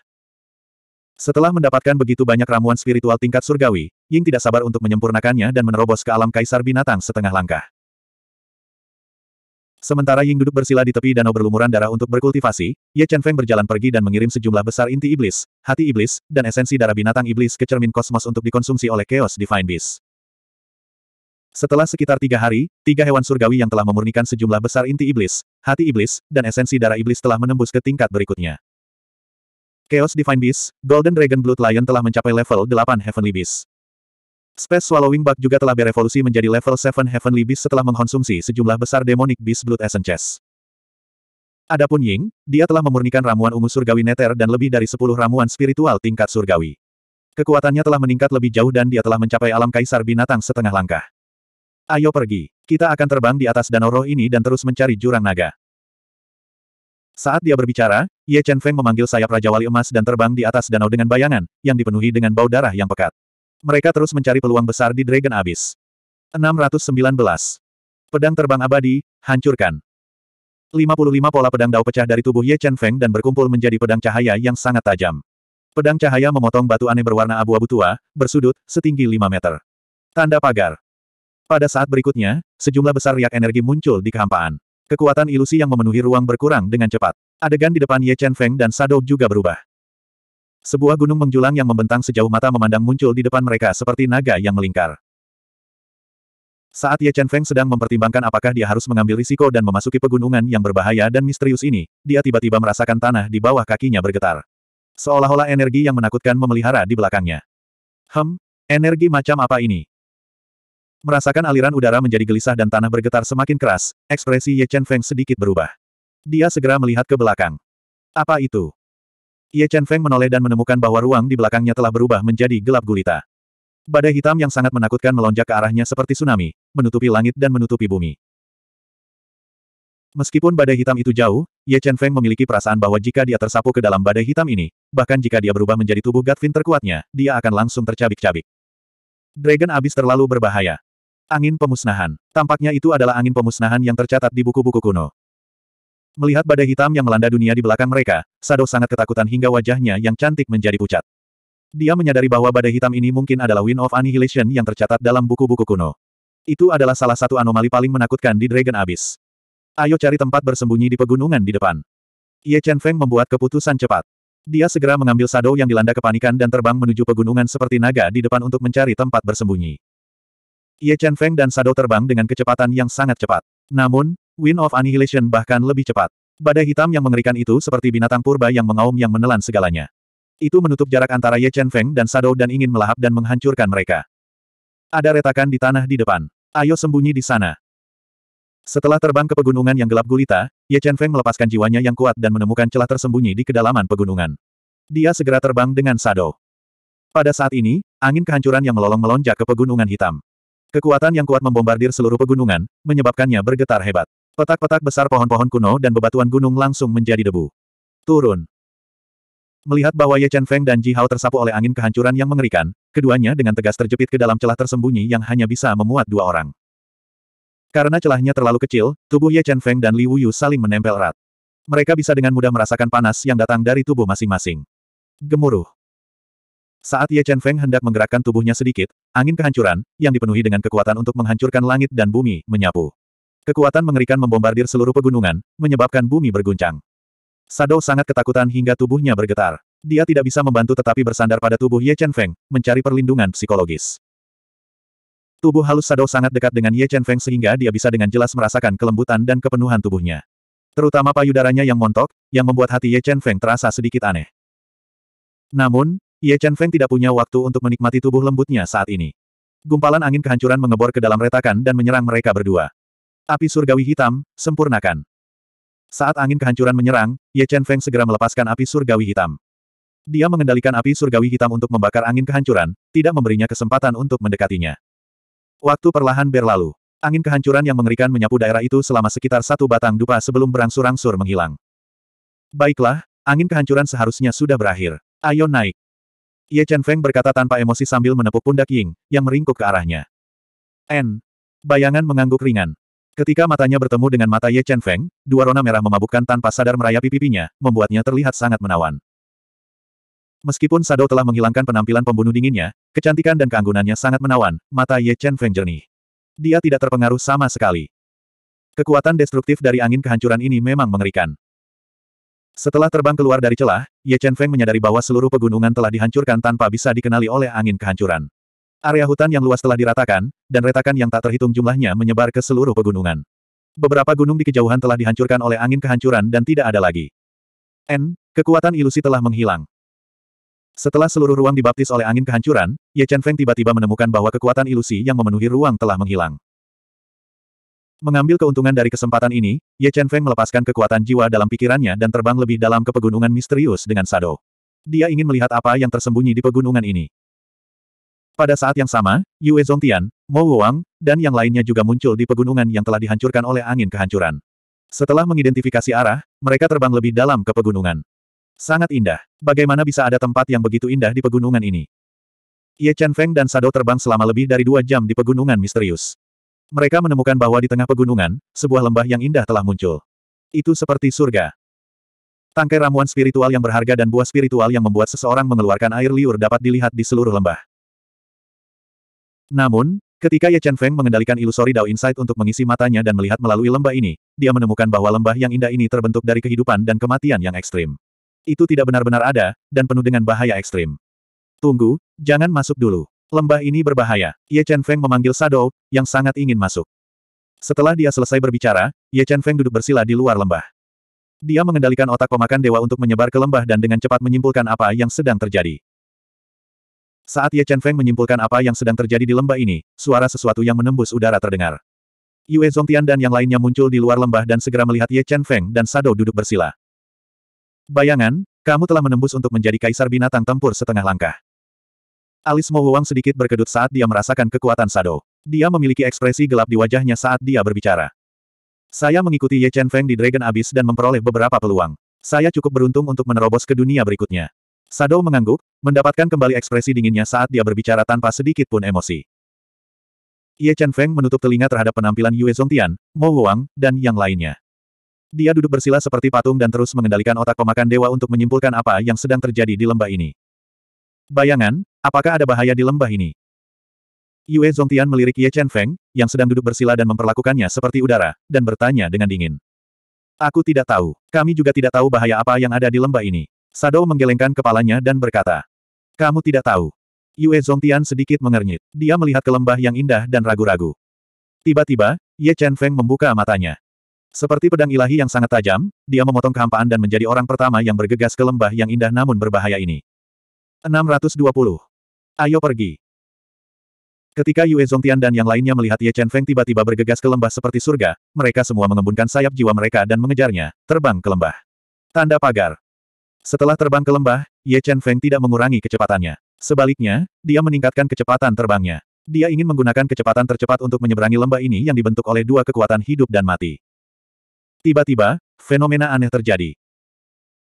Setelah mendapatkan begitu banyak ramuan spiritual tingkat surgawi, Ying tidak sabar untuk menyempurnakannya dan menerobos ke alam kaisar binatang setengah langkah. Sementara Ying duduk bersila di tepi danau berlumuran darah untuk berkultivasi, Ye Chen Feng berjalan pergi dan mengirim sejumlah besar inti iblis, hati iblis, dan esensi darah binatang iblis ke cermin kosmos untuk dikonsumsi oleh Chaos Divine Beast. Setelah sekitar tiga hari, tiga hewan surgawi yang telah memurnikan sejumlah besar inti iblis, hati iblis, dan esensi darah iblis telah menembus ke tingkat berikutnya. Chaos Divine Beast, Golden Dragon Blood Lion telah mencapai level 8 Heavenly Beast. Space Swallowing Bug juga telah berevolusi menjadi level 7 Heavenly Beast setelah mengkonsumsi sejumlah besar Demonic Beast Blood Essences. Adapun Ying, dia telah memurnikan ramuan ungu surgawi neter dan lebih dari 10 ramuan spiritual tingkat surgawi. Kekuatannya telah meningkat lebih jauh dan dia telah mencapai alam kaisar binatang setengah langkah. Ayo pergi, kita akan terbang di atas danau roh ini dan terus mencari jurang naga. Saat dia berbicara, Ye Chen Feng memanggil sayap Raja Wali Emas dan terbang di atas danau dengan bayangan, yang dipenuhi dengan bau darah yang pekat. Mereka terus mencari peluang besar di Dragon Abyss. 619. Pedang terbang abadi, hancurkan. 55 pola pedang dao pecah dari tubuh Ye Chen Feng dan berkumpul menjadi pedang cahaya yang sangat tajam. Pedang cahaya memotong batu aneh berwarna abu-abu tua, bersudut, setinggi 5 meter. Tanda pagar. Pada saat berikutnya, sejumlah besar riak energi muncul di kehampaan. Kekuatan ilusi yang memenuhi ruang berkurang dengan cepat. Adegan di depan Ye Chen Feng dan Sadou juga berubah. Sebuah gunung menjulang yang membentang sejauh mata memandang muncul di depan mereka seperti naga yang melingkar. Saat Ye Chen Feng sedang mempertimbangkan apakah dia harus mengambil risiko dan memasuki pegunungan yang berbahaya dan misterius ini, dia tiba-tiba merasakan tanah di bawah kakinya bergetar. Seolah-olah energi yang menakutkan memelihara di belakangnya. Hem, energi macam apa ini? Merasakan aliran udara menjadi gelisah dan tanah bergetar semakin keras, ekspresi Ye Chen Feng sedikit berubah. Dia segera melihat ke belakang. Apa itu? Ye Chen Feng menoleh dan menemukan bahwa ruang di belakangnya telah berubah menjadi gelap gulita. Badai hitam yang sangat menakutkan melonjak ke arahnya seperti tsunami, menutupi langit dan menutupi bumi. Meskipun badai hitam itu jauh, Ye Chen Feng memiliki perasaan bahwa jika dia tersapu ke dalam badai hitam ini, bahkan jika dia berubah menjadi tubuh Gatvin terkuatnya, dia akan langsung tercabik-cabik. Dragon Abyss terlalu berbahaya. Angin pemusnahan. Tampaknya itu adalah angin pemusnahan yang tercatat di buku-buku kuno. Melihat badai hitam yang melanda dunia di belakang mereka, Sado sangat ketakutan hingga wajahnya yang cantik menjadi pucat. Dia menyadari bahwa badai hitam ini mungkin adalah Wind of Annihilation yang tercatat dalam buku-buku kuno. Itu adalah salah satu anomali paling menakutkan di Dragon Abyss. Ayo cari tempat bersembunyi di pegunungan di depan. Ye Chen Feng membuat keputusan cepat. Dia segera mengambil Sado yang dilanda kepanikan dan terbang menuju pegunungan seperti naga di depan untuk mencari tempat bersembunyi. Ye Chen Feng dan Sado terbang dengan kecepatan yang sangat cepat. Namun, Wind of Annihilation bahkan lebih cepat. Badai hitam yang mengerikan itu seperti binatang purba yang mengaum yang menelan segalanya. Itu menutup jarak antara Ye Chen Feng dan Shadow dan ingin melahap dan menghancurkan mereka. Ada retakan di tanah di depan. Ayo sembunyi di sana. Setelah terbang ke pegunungan yang gelap gulita, Ye Chen Feng melepaskan jiwanya yang kuat dan menemukan celah tersembunyi di kedalaman pegunungan. Dia segera terbang dengan Sado. Pada saat ini, angin kehancuran yang melolong melonjak ke pegunungan hitam. Kekuatan yang kuat membombardir seluruh pegunungan, menyebabkannya bergetar hebat. Kotak-kotak besar pohon-pohon kuno dan bebatuan gunung langsung menjadi debu. Turun. Melihat bahwa Ye Chen Feng dan Ji Hao tersapu oleh angin kehancuran yang mengerikan, keduanya dengan tegas terjepit ke dalam celah tersembunyi yang hanya bisa memuat dua orang. Karena celahnya terlalu kecil, tubuh Ye Chen Feng dan Li Yu saling menempel erat. Mereka bisa dengan mudah merasakan panas yang datang dari tubuh masing-masing. Gemuruh. Saat Ye Chen Feng hendak menggerakkan tubuhnya sedikit, angin kehancuran, yang dipenuhi dengan kekuatan untuk menghancurkan langit dan bumi, menyapu. Kekuatan mengerikan membombardir seluruh pegunungan, menyebabkan bumi berguncang. Sado sangat ketakutan hingga tubuhnya bergetar. Dia tidak bisa membantu tetapi bersandar pada tubuh Ye Chen Feng, mencari perlindungan psikologis. Tubuh halus Sado sangat dekat dengan Ye Chen Feng sehingga dia bisa dengan jelas merasakan kelembutan dan kepenuhan tubuhnya. Terutama payudaranya yang montok, yang membuat hati Ye Chen Feng terasa sedikit aneh. Namun, Ye Chen Feng tidak punya waktu untuk menikmati tubuh lembutnya saat ini. Gumpalan angin kehancuran mengebor ke dalam retakan dan menyerang mereka berdua. Api surgawi hitam, sempurnakan. Saat angin kehancuran menyerang, Ye Chen Feng segera melepaskan api surgawi hitam. Dia mengendalikan api surgawi hitam untuk membakar angin kehancuran, tidak memberinya kesempatan untuk mendekatinya. Waktu perlahan berlalu. Angin kehancuran yang mengerikan menyapu daerah itu selama sekitar satu batang dupa sebelum berangsur-angsur menghilang. Baiklah, angin kehancuran seharusnya sudah berakhir. Ayo naik. Ye Chen Feng berkata tanpa emosi sambil menepuk pundak Ying, yang meringkuk ke arahnya. N. Bayangan mengangguk ringan. Ketika matanya bertemu dengan mata Ye Chen Feng, dua rona merah memabukkan tanpa sadar merayapi pipinya, membuatnya terlihat sangat menawan. Meskipun Sado telah menghilangkan penampilan pembunuh dinginnya, kecantikan dan keanggunannya sangat menawan, mata Ye Chen Feng jernih. Dia tidak terpengaruh sama sekali. Kekuatan destruktif dari angin kehancuran ini memang mengerikan. Setelah terbang keluar dari celah, Ye Chen Feng menyadari bahwa seluruh pegunungan telah dihancurkan tanpa bisa dikenali oleh angin kehancuran. Area hutan yang luas telah diratakan, dan retakan yang tak terhitung jumlahnya menyebar ke seluruh pegunungan. Beberapa gunung di kejauhan telah dihancurkan oleh angin kehancuran dan tidak ada lagi. N, kekuatan ilusi telah menghilang. Setelah seluruh ruang dibaptis oleh angin kehancuran, Ye Chen Feng tiba-tiba menemukan bahwa kekuatan ilusi yang memenuhi ruang telah menghilang. Mengambil keuntungan dari kesempatan ini, Ye Chen Feng melepaskan kekuatan jiwa dalam pikirannya dan terbang lebih dalam ke pegunungan misterius dengan Sado. Dia ingin melihat apa yang tersembunyi di pegunungan ini. Pada saat yang sama, Yue Zongtian, Mo Wang, dan yang lainnya juga muncul di pegunungan yang telah dihancurkan oleh angin kehancuran. Setelah mengidentifikasi arah, mereka terbang lebih dalam ke pegunungan. Sangat indah. Bagaimana bisa ada tempat yang begitu indah di pegunungan ini? Ye Chen Feng dan Sado terbang selama lebih dari dua jam di pegunungan misterius. Mereka menemukan bahwa di tengah pegunungan, sebuah lembah yang indah telah muncul. Itu seperti surga. Tangkai ramuan spiritual yang berharga dan buah spiritual yang membuat seseorang mengeluarkan air liur dapat dilihat di seluruh lembah. Namun, ketika Ye Chen Feng mengendalikan ilusori Dao Insight untuk mengisi matanya dan melihat melalui lembah ini, dia menemukan bahwa lembah yang indah ini terbentuk dari kehidupan dan kematian yang ekstrim. Itu tidak benar-benar ada, dan penuh dengan bahaya ekstrim. Tunggu, jangan masuk dulu. Lembah ini berbahaya. Ye Chen Feng memanggil Sadou, yang sangat ingin masuk. Setelah dia selesai berbicara, Ye Chen Feng duduk bersila di luar lembah. Dia mengendalikan otak pemakan dewa untuk menyebar ke lembah dan dengan cepat menyimpulkan apa yang sedang terjadi. Saat Ye Chen Feng menyimpulkan apa yang sedang terjadi di lembah ini, suara sesuatu yang menembus udara terdengar. Yue Zongtian dan yang lainnya muncul di luar lembah dan segera melihat Ye Chen Feng dan Sado duduk bersila. Bayangan, kamu telah menembus untuk menjadi kaisar binatang tempur setengah langkah. Alis Mo Huang sedikit berkedut saat dia merasakan kekuatan Sado. Dia memiliki ekspresi gelap di wajahnya saat dia berbicara. Saya mengikuti Ye Chen Feng di Dragon Abyss dan memperoleh beberapa peluang. Saya cukup beruntung untuk menerobos ke dunia berikutnya. Sado mengangguk, mendapatkan kembali ekspresi dinginnya saat dia berbicara tanpa sedikit pun emosi. Ye Chen Feng menutup telinga terhadap penampilan Yue Tian, Mo Wang, dan yang lainnya. Dia duduk bersila seperti patung dan terus mengendalikan otak pemakan dewa untuk menyimpulkan apa yang sedang terjadi di lembah ini. Bayangan, apakah ada bahaya di lembah ini? Yue Tian melirik Ye Chen Feng, yang sedang duduk bersila dan memperlakukannya seperti udara, dan bertanya dengan dingin. Aku tidak tahu. Kami juga tidak tahu bahaya apa yang ada di lembah ini. Sado menggelengkan kepalanya dan berkata. Kamu tidak tahu. Yue Zongtian sedikit mengernyit. Dia melihat ke lembah yang indah dan ragu-ragu. Tiba-tiba, Ye Chen Feng membuka matanya. Seperti pedang ilahi yang sangat tajam, dia memotong kehampaan dan menjadi orang pertama yang bergegas ke lembah yang indah namun berbahaya ini. 620. Ayo pergi. Ketika Yue Zongtian dan yang lainnya melihat Ye Chen Feng tiba-tiba bergegas ke lembah seperti surga, mereka semua mengembunkan sayap jiwa mereka dan mengejarnya, terbang ke lembah. Tanda pagar. Setelah terbang ke lembah, Ye Chen Feng tidak mengurangi kecepatannya. Sebaliknya, dia meningkatkan kecepatan terbangnya. Dia ingin menggunakan kecepatan tercepat untuk menyeberangi lembah ini yang dibentuk oleh dua kekuatan hidup dan mati. Tiba-tiba, fenomena aneh terjadi.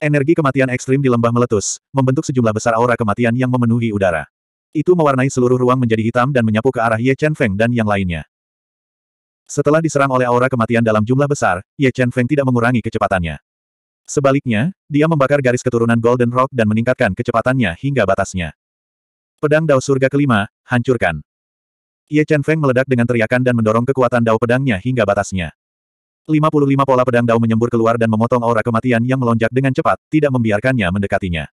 Energi kematian ekstrim di lembah meletus, membentuk sejumlah besar aura kematian yang memenuhi udara. Itu mewarnai seluruh ruang menjadi hitam dan menyapu ke arah Ye Chen Feng dan yang lainnya. Setelah diserang oleh aura kematian dalam jumlah besar, Ye Chen Feng tidak mengurangi kecepatannya. Sebaliknya, dia membakar garis keturunan Golden Rock dan meningkatkan kecepatannya hingga batasnya. Pedang Dao Surga kelima, hancurkan. Ye Chen Feng meledak dengan teriakan dan mendorong kekuatan Dao pedangnya hingga batasnya. 55 pola pedang Dao menyembur keluar dan memotong aura kematian yang melonjak dengan cepat, tidak membiarkannya mendekatinya.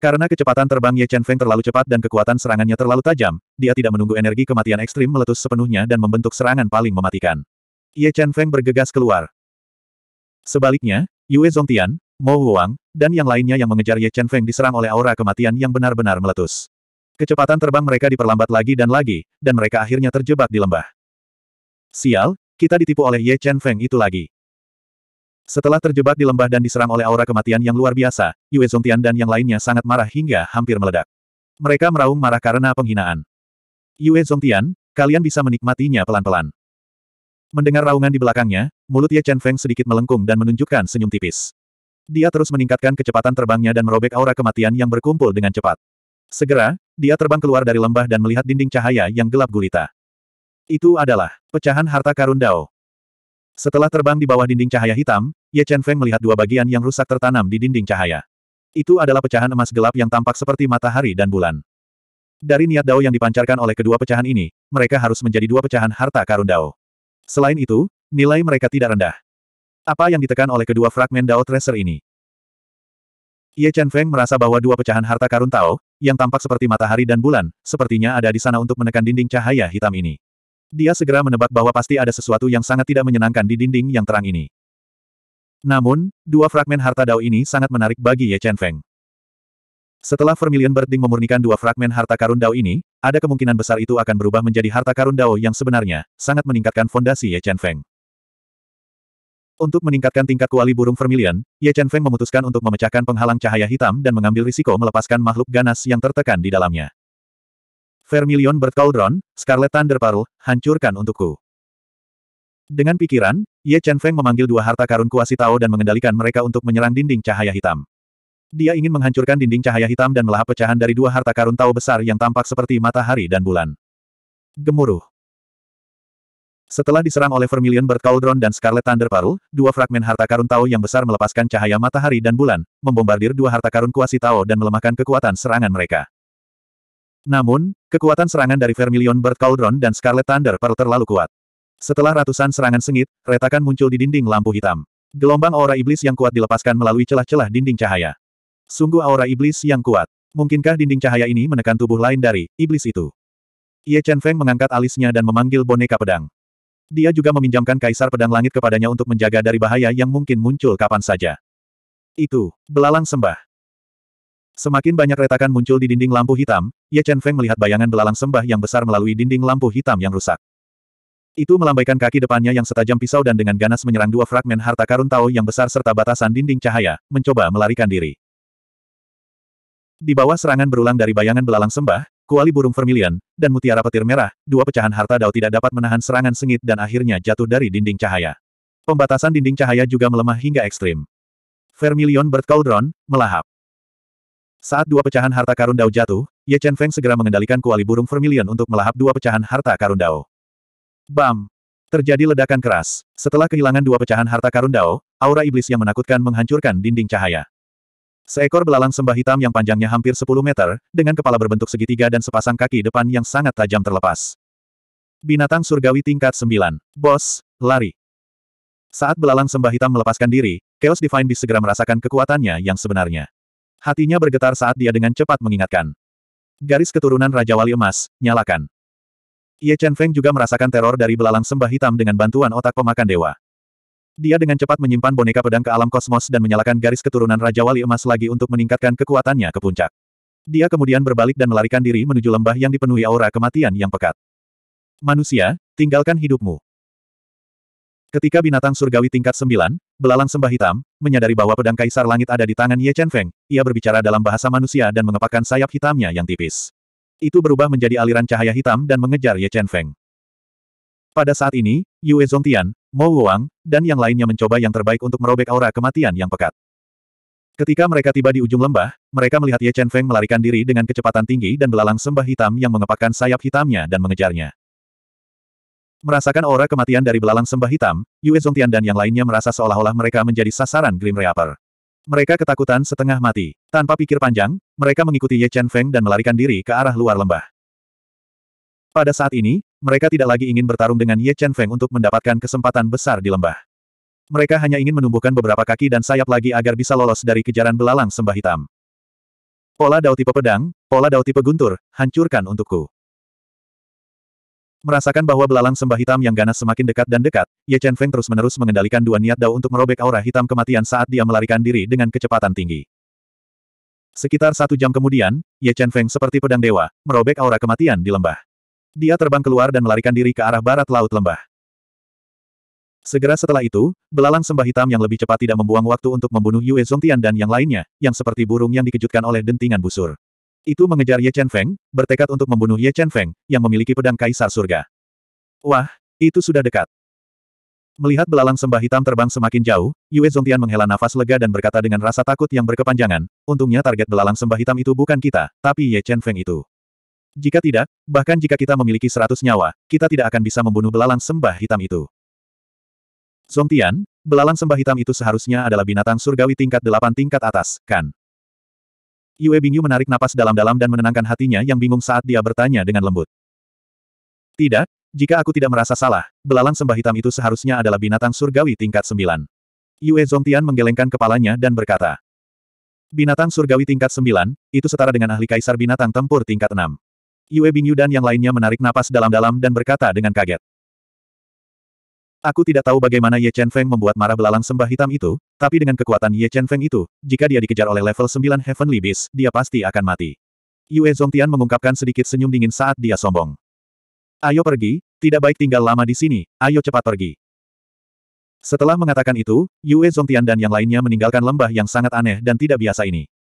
Karena kecepatan terbang Ye Chen Feng terlalu cepat dan kekuatan serangannya terlalu tajam, dia tidak menunggu energi kematian ekstrim meletus sepenuhnya dan membentuk serangan paling mematikan. Ye Chen Feng bergegas keluar. Sebaliknya, Yue Zongtian, Mo Huang, dan yang lainnya yang mengejar Ye Chen Feng diserang oleh aura kematian yang benar-benar meletus. Kecepatan terbang mereka diperlambat lagi dan lagi, dan mereka akhirnya terjebak di lembah. Sial, kita ditipu oleh Ye Chen Feng itu lagi. Setelah terjebak di lembah dan diserang oleh aura kematian yang luar biasa, Yue Zongtian dan yang lainnya sangat marah hingga hampir meledak. Mereka meraung marah karena penghinaan. Yue Zongtian, kalian bisa menikmatinya pelan-pelan. Mendengar raungan di belakangnya, mulut Ye Chen Feng sedikit melengkung dan menunjukkan senyum tipis. Dia terus meningkatkan kecepatan terbangnya dan merobek aura kematian yang berkumpul dengan cepat. Segera, dia terbang keluar dari lembah dan melihat dinding cahaya yang gelap gulita. Itu adalah pecahan harta karun Dao. Setelah terbang di bawah dinding cahaya hitam, Ye Chen Feng melihat dua bagian yang rusak tertanam di dinding cahaya. Itu adalah pecahan emas gelap yang tampak seperti matahari dan bulan. Dari niat Dao yang dipancarkan oleh kedua pecahan ini, mereka harus menjadi dua pecahan harta karun Dao. Selain itu, nilai mereka tidak rendah. Apa yang ditekan oleh kedua fragmen Dao Tracer ini? Ye Chen Feng merasa bahwa dua pecahan harta karun Tao, yang tampak seperti matahari dan bulan, sepertinya ada di sana untuk menekan dinding cahaya hitam ini. Dia segera menebak bahwa pasti ada sesuatu yang sangat tidak menyenangkan di dinding yang terang ini. Namun, dua fragmen harta Dao ini sangat menarik bagi Ye Chen Feng. Setelah Vermilion Birding memurnikan dua fragmen harta karun Dao ini, ada kemungkinan besar itu akan berubah menjadi harta karun Dao yang sebenarnya, sangat meningkatkan fondasi Ye Chen Feng. Untuk meningkatkan tingkat kuali burung Vermilion, Ye Chen Feng memutuskan untuk memecahkan penghalang cahaya hitam dan mengambil risiko melepaskan makhluk ganas yang tertekan di dalamnya. Vermilion Bird Cauldron, Scarlet Thunder Pearl, hancurkan untukku. Dengan pikiran, Ye Chen Feng memanggil dua harta karun kuasi Tao dan mengendalikan mereka untuk menyerang dinding cahaya hitam. Dia ingin menghancurkan dinding cahaya hitam dan melahap pecahan dari dua harta karun tau besar yang tampak seperti matahari dan bulan. Gemuruh. Setelah diserang oleh Vermilion Bird Cauldron dan Scarlet Thunder Pearl, dua fragmen harta karun tau yang besar melepaskan cahaya matahari dan bulan, membombardir dua harta karun kuasi tau dan melemahkan kekuatan serangan mereka. Namun, kekuatan serangan dari Vermilion Bird Cauldron dan Scarlet Thunder Pearl terlalu kuat. Setelah ratusan serangan sengit, retakan muncul di dinding lampu hitam. Gelombang aura iblis yang kuat dilepaskan melalui celah-celah dinding cahaya. Sungguh aura iblis yang kuat. Mungkinkah dinding cahaya ini menekan tubuh lain dari iblis itu? Ye Chen Feng mengangkat alisnya dan memanggil boneka pedang. Dia juga meminjamkan kaisar pedang langit kepadanya untuk menjaga dari bahaya yang mungkin muncul kapan saja. Itu, belalang sembah. Semakin banyak retakan muncul di dinding lampu hitam, Ye Chen Feng melihat bayangan belalang sembah yang besar melalui dinding lampu hitam yang rusak. Itu melambaikan kaki depannya yang setajam pisau dan dengan ganas menyerang dua fragmen harta karun Tao yang besar serta batasan dinding cahaya, mencoba melarikan diri. Di bawah serangan berulang dari bayangan belalang sembah, kuali burung vermilion, dan mutiara petir merah, dua pecahan harta dao tidak dapat menahan serangan sengit dan akhirnya jatuh dari dinding cahaya. Pembatasan dinding cahaya juga melemah hingga ekstrim. Vermilion Bird Cauldron, melahap. Saat dua pecahan harta karun dao jatuh, Ye Chen Feng segera mengendalikan kuali burung vermilion untuk melahap dua pecahan harta karun dao. Bam! Terjadi ledakan keras. Setelah kehilangan dua pecahan harta karun dao, aura iblis yang menakutkan menghancurkan dinding cahaya. Seekor belalang sembah hitam yang panjangnya hampir 10 meter, dengan kepala berbentuk segitiga dan sepasang kaki depan yang sangat tajam terlepas. Binatang surgawi tingkat 9. Bos, lari. Saat belalang sembah hitam melepaskan diri, Chaos Divine Beast segera merasakan kekuatannya yang sebenarnya. Hatinya bergetar saat dia dengan cepat mengingatkan. Garis keturunan Raja Wali Emas, nyalakan. Ye Chen Feng juga merasakan teror dari belalang sembah hitam dengan bantuan otak pemakan dewa. Dia dengan cepat menyimpan boneka pedang ke alam kosmos dan menyalakan garis keturunan Raja Wali Emas lagi untuk meningkatkan kekuatannya ke puncak. Dia kemudian berbalik dan melarikan diri menuju lembah yang dipenuhi aura kematian yang pekat. Manusia, tinggalkan hidupmu. Ketika binatang surgawi tingkat sembilan, belalang sembah hitam, menyadari bahwa pedang kaisar langit ada di tangan Ye Chen Feng, ia berbicara dalam bahasa manusia dan mengepakkan sayap hitamnya yang tipis. Itu berubah menjadi aliran cahaya hitam dan mengejar Ye Chen Feng. Pada saat ini, Yue Zongtian, Mo Wang, dan yang lainnya mencoba yang terbaik untuk merobek aura kematian yang pekat. Ketika mereka tiba di ujung lembah, mereka melihat Ye Chen Feng melarikan diri dengan kecepatan tinggi dan belalang sembah hitam yang mengepakkan sayap hitamnya dan mengejarnya. Merasakan aura kematian dari belalang sembah hitam, Yue Zhongtian dan yang lainnya merasa seolah-olah mereka menjadi sasaran Grim Reaper. Mereka ketakutan setengah mati. Tanpa pikir panjang, mereka mengikuti Ye Chen Feng dan melarikan diri ke arah luar lembah. Pada saat ini, mereka tidak lagi ingin bertarung dengan Ye Chen Feng untuk mendapatkan kesempatan besar di lembah. Mereka hanya ingin menumbuhkan beberapa kaki dan sayap lagi agar bisa lolos dari kejaran belalang sembah hitam. Pola dao tipe pedang, pola dao tipe guntur, hancurkan untukku. Merasakan bahwa belalang sembah hitam yang ganas semakin dekat dan dekat, Ye Chen Feng terus-menerus mengendalikan dua niat dao untuk merobek aura hitam kematian saat dia melarikan diri dengan kecepatan tinggi. Sekitar satu jam kemudian, Ye Chen Feng seperti pedang dewa, merobek aura kematian di lembah dia terbang keluar dan melarikan diri ke arah barat laut lembah. Segera setelah itu, belalang sembah hitam yang lebih cepat tidak membuang waktu untuk membunuh Yue Zongtian dan yang lainnya, yang seperti burung yang dikejutkan oleh dentingan busur. Itu mengejar Ye Chen Feng, bertekad untuk membunuh Ye Chen Feng, yang memiliki pedang kaisar surga. Wah, itu sudah dekat. Melihat belalang sembah hitam terbang semakin jauh, Yue Zongtian menghela nafas lega dan berkata dengan rasa takut yang berkepanjangan, untungnya target belalang sembah hitam itu bukan kita, tapi Ye Chen Feng itu. Jika tidak, bahkan jika kita memiliki seratus nyawa, kita tidak akan bisa membunuh belalang sembah hitam itu. Zongtian, belalang sembah hitam itu seharusnya adalah binatang surgawi tingkat delapan tingkat atas, kan? Yue Bingyu menarik napas dalam-dalam dan menenangkan hatinya yang bingung saat dia bertanya dengan lembut. Tidak, jika aku tidak merasa salah, belalang sembah hitam itu seharusnya adalah binatang surgawi tingkat sembilan. Yue Zongtian menggelengkan kepalanya dan berkata. Binatang surgawi tingkat sembilan, itu setara dengan ahli kaisar binatang tempur tingkat enam. Yue Bingyu dan yang lainnya menarik napas dalam-dalam dan berkata dengan kaget. Aku tidak tahu bagaimana Ye Chen Feng membuat marah belalang sembah hitam itu, tapi dengan kekuatan Ye Chen Feng itu, jika dia dikejar oleh level 9 Heaven Beast, dia pasti akan mati. Yue Zongtian mengungkapkan sedikit senyum dingin saat dia sombong. Ayo pergi, tidak baik tinggal lama di sini, ayo cepat pergi. Setelah mengatakan itu, Yue Zongtian dan yang lainnya meninggalkan lembah yang sangat aneh dan tidak biasa ini.